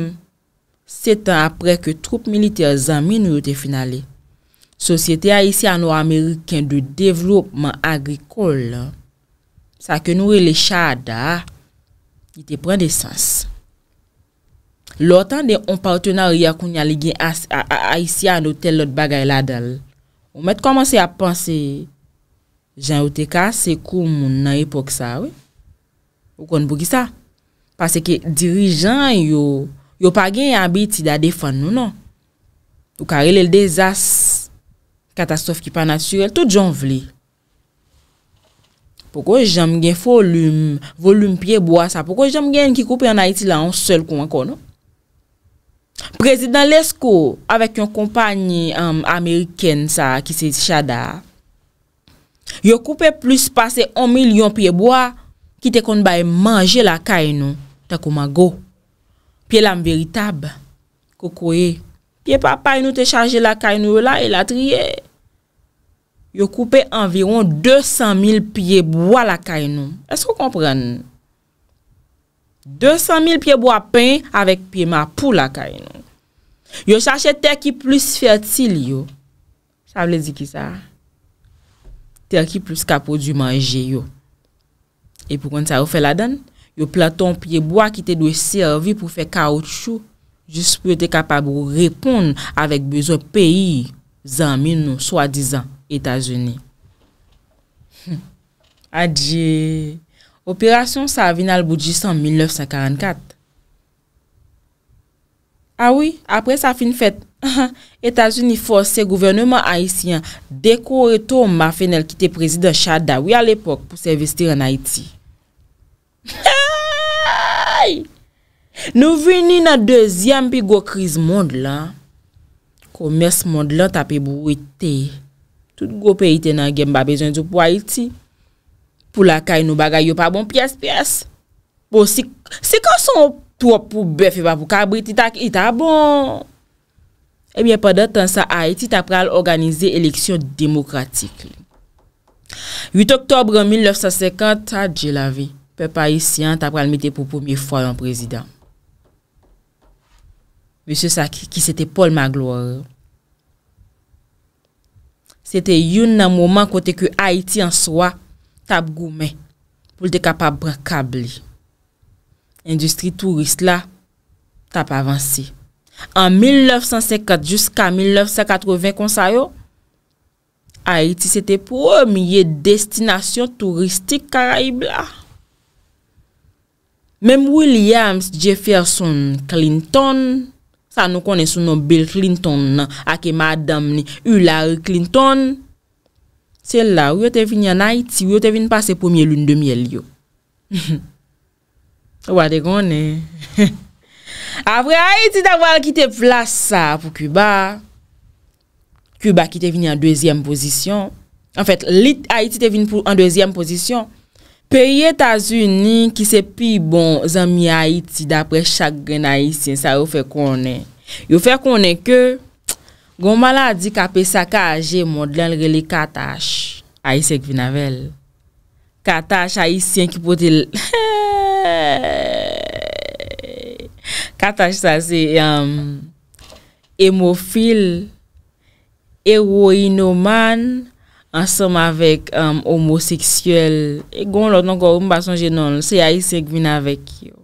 setan apre ke troupe militer zami nou yote finali. Sosyete Aisyano-Ameriken de devlopman agrikol sa ke nou le chada yote pren de sas. Lortan de on partenary akoun yale gen Aisyano tel lot bagay la dal. Ou met komanse a panse jan ou te ka se kou moun nan epok sa we. Ou kon bou ki sa. Pase ki dirijan yo pa gen yon biti da defan nou nan. Ou karele l dezas, katastof ki pa naturel, tout jan vle. Poko jan mgen folum, volum pie bo a sa. Poko jan mgen ki koupe yon a iti la an sel kon an kon nou. Prezident Lesko, avek yon kompanyi um, Ameriken sa, ki se chada, yo koupe plus pase 1 milyon piyebwa ki te kon bay manje la kay nou, takou ma go. Piye lam veritab, koko e, piye papay nou te chanje la kay nou la, e la triye. Yo koupe environ 200 mil piyebwa la kay nou, esko komprennen? 200.000 piye bo apen avèk piye ma pou lakay nou. Yo chache ter ki plus fertil yo. Sa vle di ki sa? Ter ki plus kapo di manje yo. E pou kon sa ou fè la dan? Yo platon piye bo akite dwe sirvi pou fè kaoutchou. Jus pou yo te kapab ou rekond avèk bezou peyi. Zan min nou swa dizan Etazeni. Adje! Operasyon sa avi nan albouji san 1944. Awi, apre sa fin fèt, Etas Unifor se gouvernement Haitien dekore tou ma fenel ki te prezident Chada ou al epok pou se vestir nan Haiti. Nou vini nan dezyan pi gwo kriz mond lan. Komers mond lan ta pe bou ite. Tout gwo pe ite nan gemba bejwenjou pou Haiti. pou la kay nou bagay yo pa bon piyes piyes. Po, si kan son to pou befe pa pou kabri ti tak, ita bon. Ebyen, padan tan sa Haiti ta pral organize eleksyon demokratik. 8 Oktober 1950, ta dje la vi. Pe pa yi siyan, ta pral mite pou pou mi fwa yon prezident. Mise sak, ki sete Paul Magloire. Sete yon nan mouman kote ku Haiti an swa tap goumen pou l de kap ap brakab li. Industri tourist la, tap avansi. An 1950, jiska 1980 konsa yo, Haiti sete pwemye destinasyon touristik karaib la. Mem Williams Jefferson Clinton, sa nou konen sou nou Bill Clinton nan, ake madam ni Hulary Clinton, Se la, ou yo te vini an Haiti, ou yo te vini pase pomiye loun demye liyo. Wade konen. Apre Haiti ta wale ki te plasa pou Cuba. Cuba ki te vini an dwezyem pozisyon. En fet, lit Haiti te vini an dwezyem pozisyon. Pei Etats-Unis ki se pi bon zanmi Haiti dapre chak gen Haitien, sa yo fe konen. Yo fe konen ke... Gon maladi kape sa ka aje, mod len rele katash. Aisek vinavel. Katash aisyen ki potil. Katash sa se emofil, eroinoman, ansam avek omoseksuel. E gon lot non go mba sanje non, se aisek vinavek yo.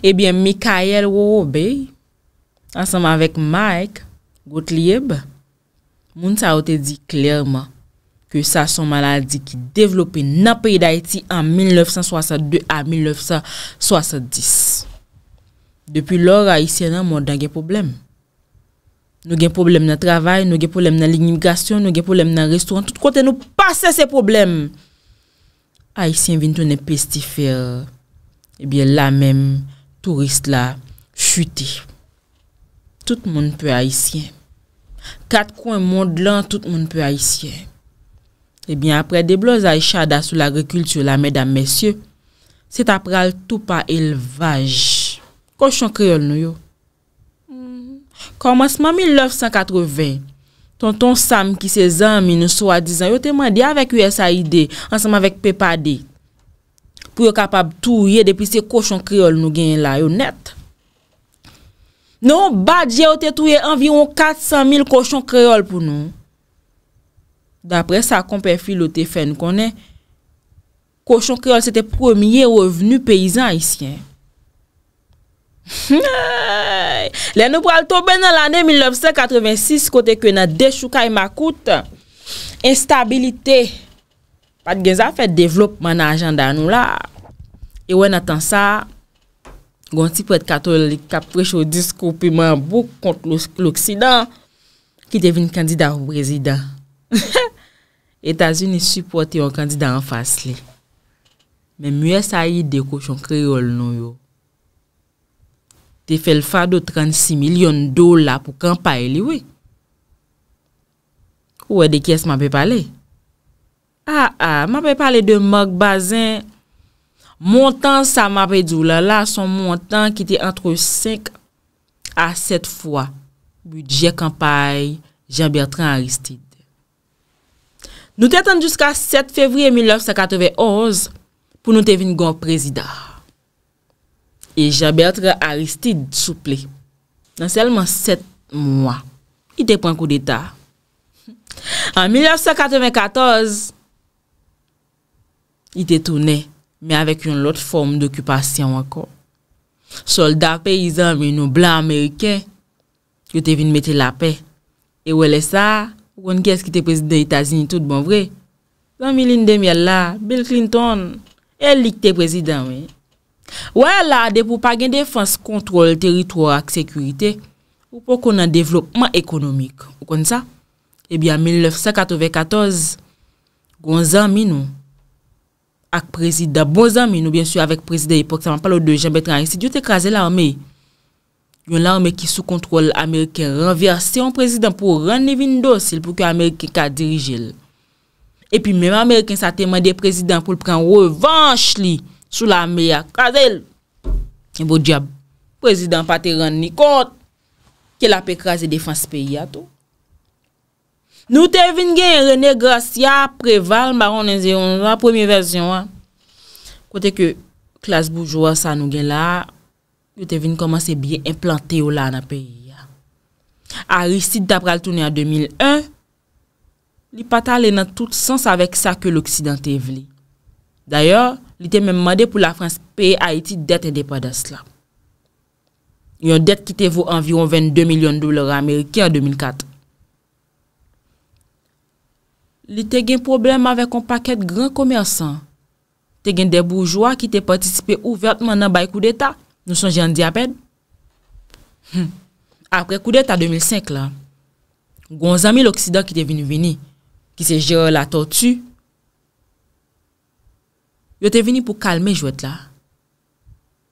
Ebyen Mikael wou obey. ansanman vek Mike, gout liyeb, moun sa ou te di klerman ke sa son maladi ki devlopi nan paye d'Aiti an 1962 an 1970. Depi lor, Aisyen nan moun dan gen problem. Nou gen problem nan travay, nou gen problem nan lignimikasyon, nou gen problem nan restoran, tout kote nou pase se problem. Aisyen vin tonne pestifer, ebyen la men, tourist la, chuti. tout moun pou ayisyen. Kat kwen moun dlan, tout moun pou ayisyen. Ebyen apre debloza y chada sou l'agrikultur la, mèdam, mèsyè, set apre al tou pa elvaj. Kochon kriol nou yo. Koum ansman 1980, tonton Sam ki se zanmine sou a dizan, e yo teman di avèk yè sa ide, ansman avèk pepade. Pou yo kapab tou ye depi se kochon kriol nou gen la, yo nette. Nou, badje ou te touye anviron 400.000 koshon kreol pou nou. Dapre sa komperfil ou te fen konen, koshon kreol se te promiye ou venu peyizan isyen. Le nou pral tobe nan l ane 1986 kote kwen a dechou kay makout, instabilite pat genza fet devlop man anjanda nou la. Ewen atan sa... Gon ti pou et katolik kap prech ou diskopi man bou kont l'Oksidan ki devin kandida ou prezidan. Etasuni suporti yon kandida an fas li. Men mwen sa yi dekou chon kreol nou yo. Te fel fado 36 milyon dola pou kampay li we. Kou e dekyes mwen pe pale? A a, mwen pe pale de mok ah, ah, bazen... Montan sa mapè djou la la son montan ki te entre 5 a 7 fwa budje kampay Jean-Bertrand Aristide. Nou te atan jusqu'a 7 fevriye 1991 pou nou te vin gò prezida. E Jean-Bertrand Aristide souple nan selman 7 mwa. I te pon kou d'Etat. An 1994, i te toune. men avèk yon lot form d'okupasyon wakò. Soldat peyizan men yon blan Amerike, yote vin mette la pe. E wèle sa, wè kon kèskite prezident Etasini tout bon vre, zan milin demyalla, Bill Clinton, elik te prezident men. Wè la, de pou pa gen defans kontrol teritoryak sekurite, wè pou kon an devlopman ekonomik. Wè kon sa, ebyan 1994, gwan zan minon, ak prezida bon zami nou byensou avek prezida ipok sa man palo de jan betran. Si diyo te kaze l'arme, yon l'arme ki sou kontrol Ameriken renverse yon prezidan pou rande vin dosil pou ki Ameriken ka dirijel. E pi men Ameriken sa temade prezidan pou l'pren revansh li sou l'arme ya kaze l. Yon bo diya prezidan pa te rande ni kont, ke la pe kaze defans pe yato. Nou te vin gen yon renegrasya preval maron enze yon nan pwemye versyon an. Kote ke klas boujwa sa nou gen la, yo te vin komanse biye implante yo la nan peyi ya. A risid da pral toune a 2001, li pata le nan tout sens avek sa ke l'Oksidant te vli. Dayor, li te menmande pou la Frans peyi Haiti dete de padas la. Yon dete kite vo anviron 22 milyon dolar Amerike a 2004. Li te gen problem avek an paket gran komersan. Te gen deboujwa ki te patisipe ouvertman nan bay kou deta. Nou son jen diapèd. Hm. Apre kou deta 2005 la, gounzami l'Oksida ki te vini vini, ki se jere la tortue. Yo te vini pou kalme jwet la.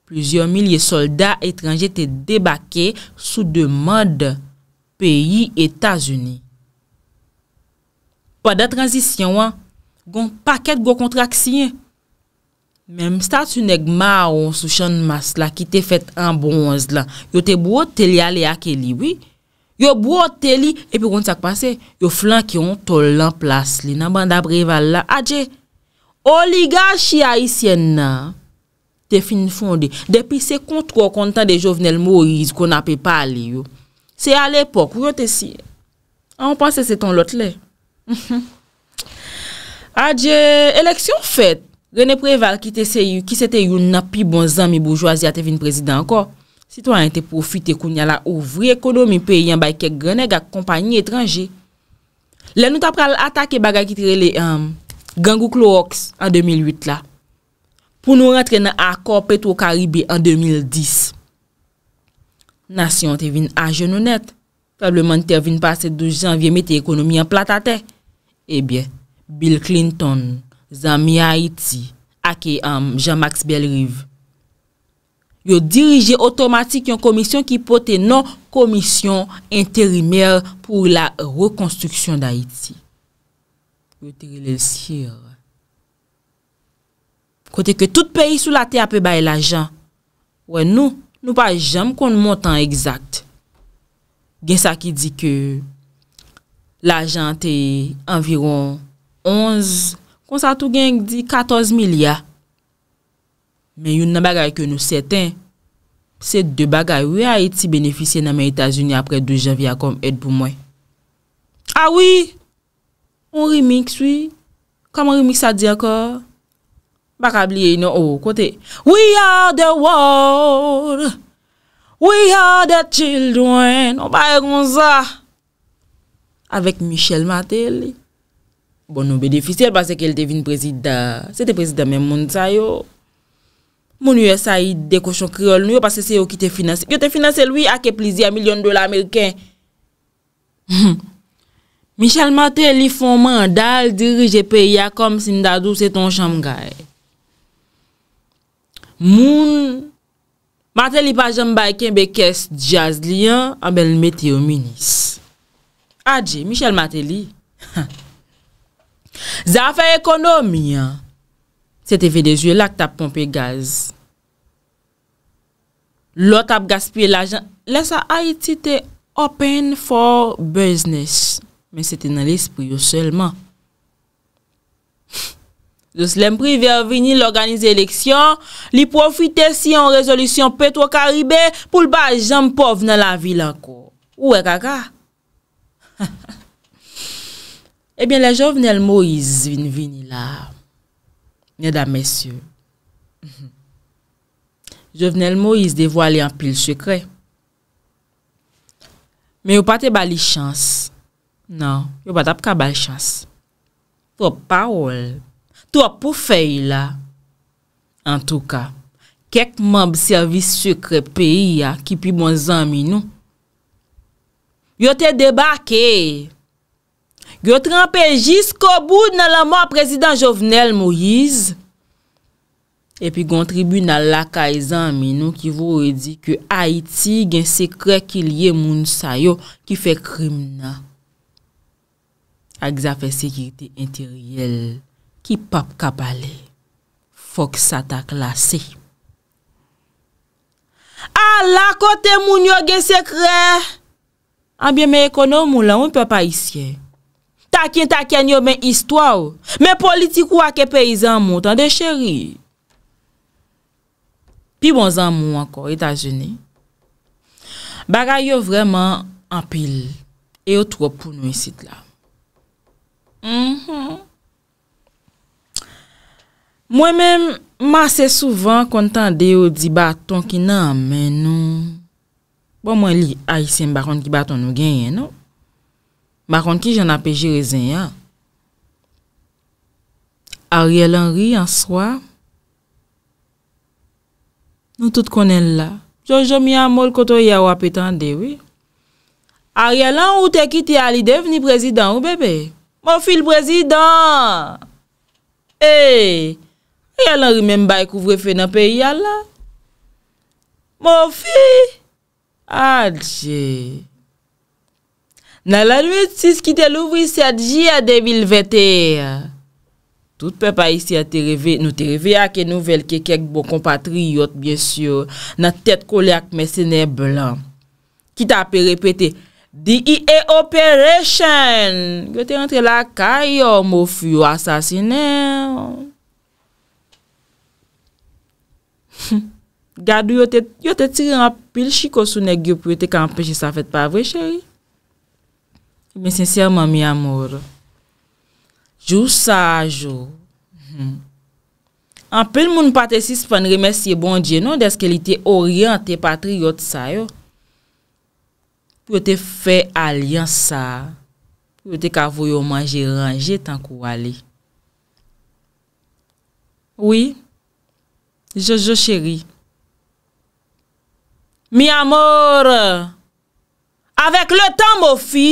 Plizyon milye soldat etranje te debake sou de mode peyi Etasuni. pa da tranzisyon an, gon paket go kontraksyen. Mem, stat sou neg ma ou sou chan mas la, ki te fet an bronz la, yo te bouote li ale ake li, oui? Yo bouote li, epi kon sa kpase, yo flan ki on tol lan plas li, nan banda breval la, adje, oliga chia isyen nan, te fin fondi. Depi se kontro kontan de jovenel Moïse, kon api pali yo, se al epok, yo te si, an panse se ton lot le, Mhm. Adje, eleksyon fet Grenè Preval ki te se yu Ki se te yu na pi bon zami boujwazi a te vin prezident ko Si to an te profite kou nye la ouvri ekonomi Pe yon bay ke Grenè gak kompanyi etranje Le nou ta pral atake baga ki trele um, Gangou Kloox an 2008 la Pou nou rentre nan akor peto karibi an 2010 Nasyon te vin aje nou net fableman ter vin pase 12 jan vye mette ekonomi an platate, e eh bie, Bill Clinton, zami a Haiti, ake am um, Jean-Max Belrive, yo dirije otomatik yon komisyon ki pote nan komisyon interimer pou la rekonstruksyon da Haiti. Yo terile sir. Kote ke tout peyi sou la te apè baye la jan, wè nou, nou pa jam kon nou montan egzakt. Gen sa ki di ke la jante environ 11, kon sa tou gen ki di 14 milya. Men yon nan bagay ke nou 7 an, se de bagay we a iti benefisye nanmen Etasuni apre 12 janvi akom et pou mwen. Awi, ah on remix oui, kam on remix sa di akor? Bakab liye yon ou oh, kote, we are the world. We are the children. On ba e ron za. Avek Michel Matel. Bon nou be defisye. Basè ke el te vin prezida. Se te prezida men moun sa yo. Moun yo sa yi dekosho kreol. Yo te finanse. Yo te finanse lui a ke plizi a milyon dola Ameriken. Michel Matel li fonman. Dal diri je pe ya kom sin dadou se ton chanm gaye. Moun Mateli pa jan bayken be kes jazlian an bel meteo minis. Adje, Michel Mateli. Zafè ekonomi, se te vedejwe lak tap pompe gaz. Lot ap gaspye lajan, lesa Haiti te open for business, men se tenalise pou yo selman. Se lèm pri veyo vini l'organize eleksyon, li profite si yon rezolusyon pet wakaribe pou l'bay janm pov nan la vile anko. Ou e kaka? Ebyen la jovnel Moïse vin vini la. Nè dam mesyou. Jovnel Moïse devwa li anpil sekre. Me yon pati bali chans. Nan, yon pati ap ka bali chans. Po pa wol. To ap pou fey la, an tou ka, kek mab servis sekre peyi a ki pi moun zanmi nou. Yo te debake, yo trempe jisk oboud nan la moun prezident Jovenel Moïse. E pi kontribu nan lakay zanmi nou ki vou e di ke Haiti gen sekre ki liye moun sayo ki fe krimna. A gza fe sekirete interyel. Ki pap kabale, fok sa ta klasi. A la kote moun yo gen sekre. Anbyen men ekonom moun la, ou mwen pe pa isye. Takyen takyen yo men istwa ou. Men politik wak e peyizan moun, tan de cheri. Pi bon zan moun anko, e ta jene. Baga yo vreman anpil. E yo trop pou nou isit la. Mh mm-hmm. mh mh. Mwen men mase souvan kontan deyo di baton ki nan men nou. Bon mwen li aysen bakon ki baton nou genye nou. Bakon ki jen apè jirèzen ya. Ariel Henry answa. Nou tout konen la. Jojo mi an mol koto yaw apè tan dewi. Ariel Henry ou te ki te alidev ni prezidant ou bebe? Mwen fi l prezidant. Eyyy. Eh! Ya e lan rime mbay kouvre fe nan pe yal la? Mo fi! Adje! Nan la lue tis ki te louvri se adji a 2021. Tout pe pa isi a te reve, nou te reve a e ke nouvel kekek bo kompatri yot, bie syo, nan tet kole ak mese ne blan. Ki ta pe repete, D.I.E. Operation! Ge te entre la kayo, mo fi yo asasineyo. Gadou yo te tire an pil chiko sou negyo pou yo te kan peche sa fèt pa vre chèri Men sincèrman mi amor Jou sa a jò An hmm. pel moun patè sis fèn remè siye bon dje non deske li te oryantè patri yot sa yo Pou yo te fè alian sa Pou yo te kavou yo manje ranje tan kou wali Oui Jojo cheri, mi amor, avèk le tan mo fi,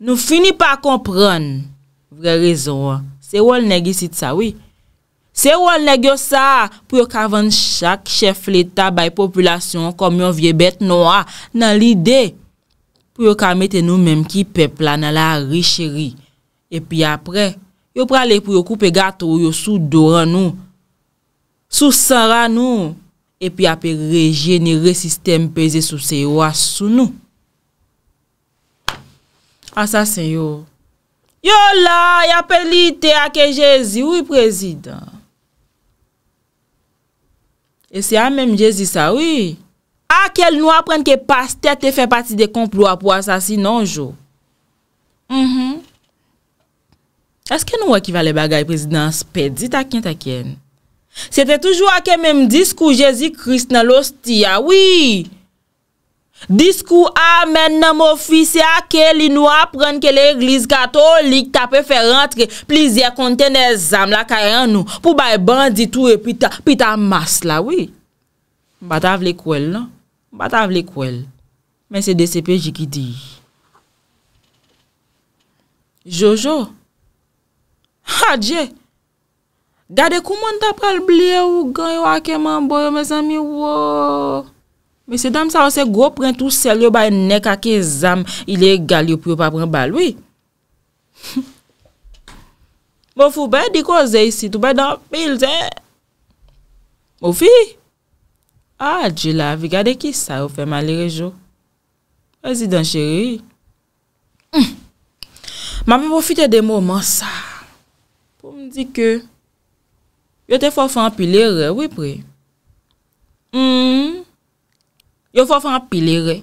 nou fini pa kompran vre rezon wè. Se wòl negyo si tsa wè, se wòl negyo sa pou yo kavon chak chef leta bay populasyon kom yon vie bet no a nan li de. Pou yo kamete nou menm ki pepla nan la ri cheri. E pi apre, yo prale pou yo koupe gato yo sou doran nou. Sou sara nou, epi api rejenere sistem peze sou se yo asou nou. Asasen yo. Yo la, api lite ake jezi, oui, prezident. E se a menm jezi sa, oui. Akel nou apren ke paste te fe pati de komplo api asasin non, jo. Mm-hmm. Eske nou wakivale bagay, prezident? Sped, zi taken taken. Sete toujou akè mèm diskou Jezi Krist nan lò stiya, wiii. Diskou amen nan mò fise akè li nou apren ke lè glis katolik ta pe fè rentre plizè kontè nè zam la karyan nou pou bay banditou e pi ta mas la, wii. Mbata avle kwel, nan? Mbata avle kwel. Mè se de sepe jikidi. Jojo? Hadje? Ah, Gade kouman ta pral bliye ou gan yo akeman boyo, mes ami, wooo. Mese dam sa wase gwo pren tou sel yo bay nek ake zam, ili e gal yo priyo pa pren bal, wii. Mou foube di koze isi, toube dan pil, se. Mou fi? A, di la, vi gade ki sa ou fe malire jo. Fazi dan, cheri. Mame mou fite de mou monsa. Pou m di ke... Yo te fò fò anpilere, wè pre? Mmm, yo fò fò anpilere.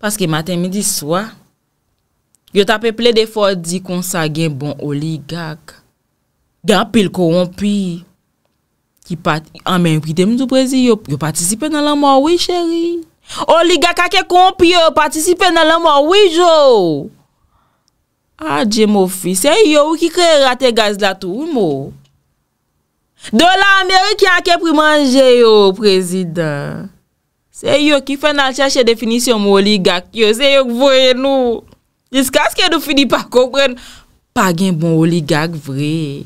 Paske maten midi swa, yo tapè ple de fò di konsa gen bon oligak dan pil korompi ki pati, amè yon pritèm nou prezi yo, yo patisipe nan la mwa wè, chèri. Oligak ake korompi yo, patisipe nan la mwa wè, jò. Adje mò fi, se yo wè ki kre rate gaz la tou mò. Dola Ameri ki anke pri manje yo, prezident. Se yo ki fè nan chache definisyon mou oligak yo. Se yo k vwoye nou. Jiska skè nou fini pa kompren. Pagyen mou bon oligak vre.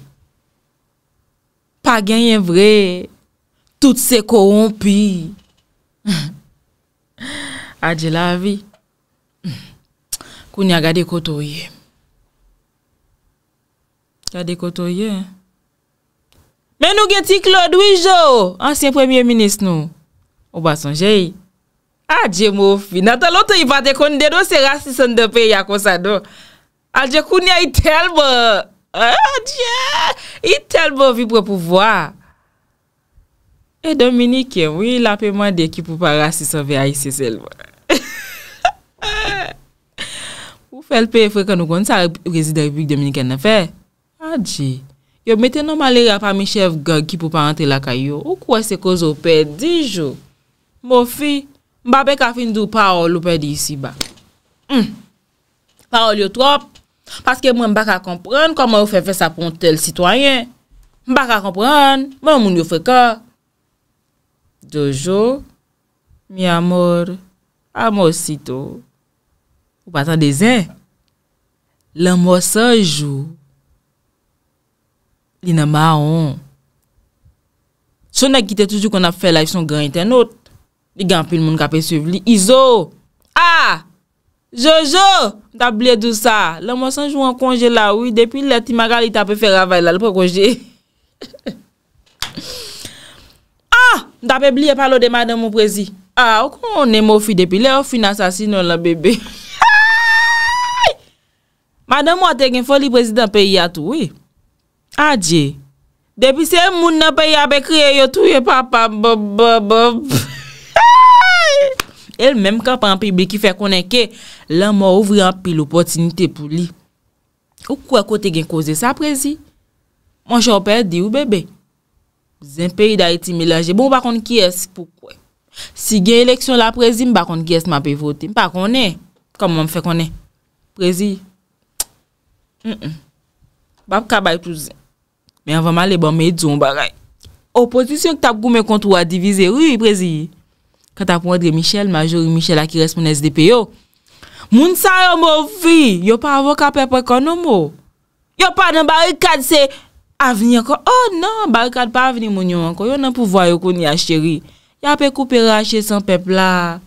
Pagyen yon vre. Tout se korompi. Adje la vi. Koun ya gade koto ye. Gade koto ye. Koun ya gade koto ye. Men nou gen ti Claude Ouijou, ansyen premye minis nou. Ou ba son jay? Adje mou fi, nata loutou i vate kon de do se rasi son de pe ya konsa do. Adje koun ya itel bo. Adje! Itel bo vi pou pouvoa. E Dominike, mou yi lape man de ki pou pa rasi son ve a yi se sel bo. Ou fel pe, fwe kon nou kon sa rezidoripik Dominike na fe? Adje! yo meten nou maleri a pa mi chev gag ki pou pa ante la kayo, ou kwa se koz ou pedi jo? Mo fi, mba be ka fin dou paol ou pedi yisi ba. Hmm. Paol yo trop, paske mba mba ka kompran koman ou fe fe sa pon tel sitwayen. Mba ka kompran, mba moun yo fe ka. Dojo, mi amor, amor sito. Ou patan dezen, la mwa sa jou, Li nan maron. So nan gite toujou kon ap fè live son gran internet. Li gan pi l moun kapè suiv li. Izo! Ah! Jojo! Ndap liye dousa. Le monsan jou an konje la ou. Depi le ti magal it apè fè ravay la. Le pou konje. Ah! Ndap liye palo de madame ou prezi. Ah! Ou kon on ne mou fi depi le. Ou fi nan sasi non la bebe. Madame ou atè gen foli prezi dan peyi atou. Oui. Adje, depi se moun nan pe yabe kriye yo touye papa. El menm ka pan pibi ki fe konen ke, lan moun ouvri an pil ou potinite pou li. Ou kwa kote gen kose sa prezi? Moun chan pe di ou bebe? Zen pe yi da iti milaje, bou bakon ki esi pou kwe. Si gen eleksyon la prezi, m bakon ki esi ma pe voti. M pa konen, kama m fe konen. Prezi, m m m. Bap kabay pou zen. Men avanman le ban me yi dzon baray. Oposisyon ki tap goume kontou a divize, wou yi prezi. Kata pou wèdre Michel, majore Michel a ki res moun SDP yo. Moun sa yo mou vi, yo pa avok oh, non, a pepe kono mou. Yo pa nan barikad se aveni anko. Oh nan, barikad pa aveni moun yo anko. Yo nan pou vwa yo koni a cheri. Ya pe koupe rache san pepla.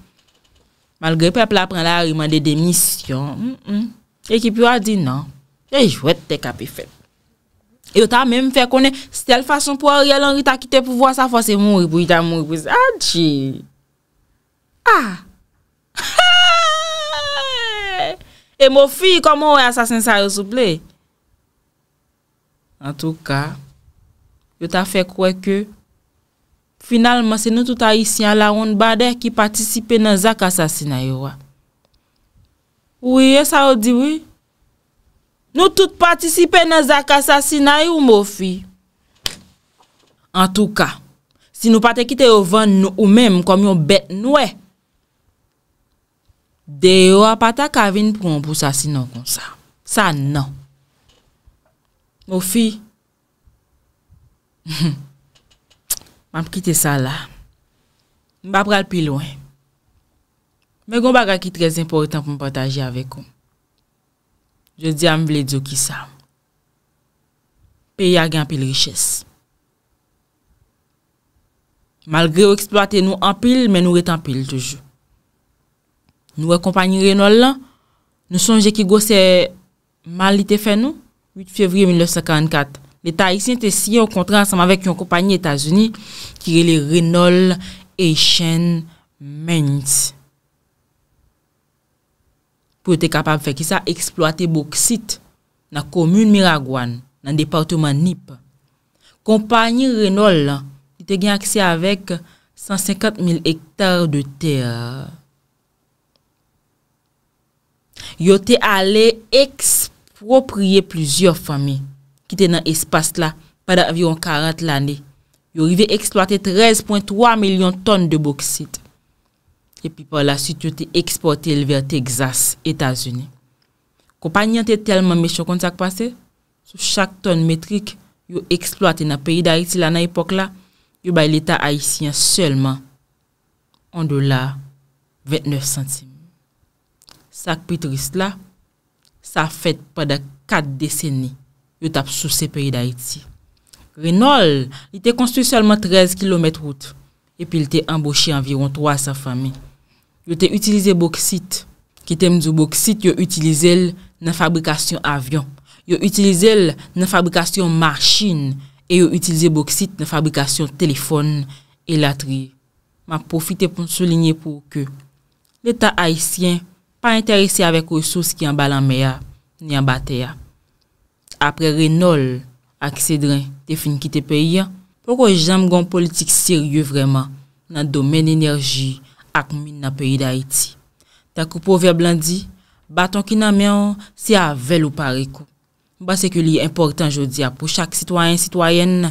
Malgre pepla pren la ariman de demisyon. Ekip yo a di nan. Je jwete te kape feb. Yo ta mèm fè konè stèl fason pou a ou yal anri ta kite pou vwa sa fò se mou yi pou yi ta mou yi pou yi. Anchi! Ha! Ha! E mou fi yi kò mou yi asasinsa yo souple. An tou ka, yo ta fè kwe kè finalman se nou touta yi si ala on bade ki patisipe nan zak asasina yo wè. Ouye sa ou di wè? Nou tout patisipe nan zaka sasina yon mou fi. An tou ka, si nou pati kite yon van nou ou menm kom yon bet nou e, deyo apata kavin pou moun pou sasina yon kon sa. Sa nan. Mou fi, moun ki kite sa la. Mbap ral pi lwen. Mbe goun baga ki trez important pou mou pataji avek oum. Je diyam vle diyo ki sa. Pe ya gen apil riches. Malgre ou eksploate nou apil, men nou retenpil toujou. Nou re kompanyi Reynold la, nou sonje ki gose malite fe nou, 8 fevri 1954. L'Etat yisne te siye ou kontre ansam avek yon kompanyi Etasuni, ki re le Reynold et Shen Mendes. pou yo te kapab fè ki sa eksploate boksit nan komune Miragwan, nan departement Nip. Kompanyi Renol ki te gen aksè avèk 150.000 hektar de ter. Yo te ale ekspropriye pluziyo fami ki te nan espas la pad avyon 40 lani. Yo rive eksploate 13.3 milyon ton de boksit epi pa la sit yo te eksporte el ver Texas, Etasouni. Koupanyan te telman mesyon kon sak pase, sou chak ton metrik yo eksploate na peyi da Haiti la nan epok la, yo bay l'Etat Haitien selman, an do la 29 centime. Sak pi trist la, sa fèt pa da kat deseni, yo tap sou se peyi da Haiti. Rénol, li te konstruy selman 13 km route, epi li te emboshi anviron 300 fami. yo te utilize bok sit, ki tem zo bok sit yo utilize el nan fabrikasyon avyon, yo utilize el nan fabrikasyon machin, e yo utilize bok sit nan fabrikasyon telefon, e latri. Ma profite pon solinye pou ke, leta haisyen, pa interese avek osos ki yon balanme ya, ni yon bate ya. Apre re nol, ak sedren, te fin kite peyi, pou kon jenm gon politik sirye vreman, nan domen enerji, ak moumine nan peyi d'Haïti. Takou pou ouve blandi, baton ki nan mè ou, si a vel ou pare kou. Mba se ke li important jodi ap, pou chak sitwayen, sitwayen,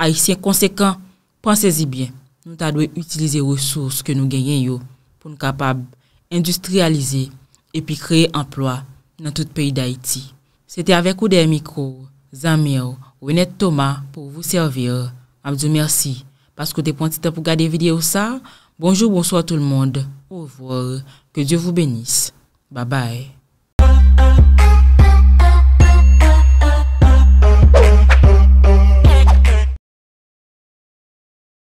haïsien konsekant, pansezi bien, nou ta dwe utilize resours ke nou genyen yo pou nou kapab industrialize epi kreye emploi nan tout peyi d'Haïti. Sete avek ou de mikou, zan mè ou, ou enet toma pou ou vou servir. Amdou mersi, paskou te pon titan pou gade video sa, Bonjour, bonsoir tout le monde. Au revoir. Que Dieu vous bénisse. Bye bye.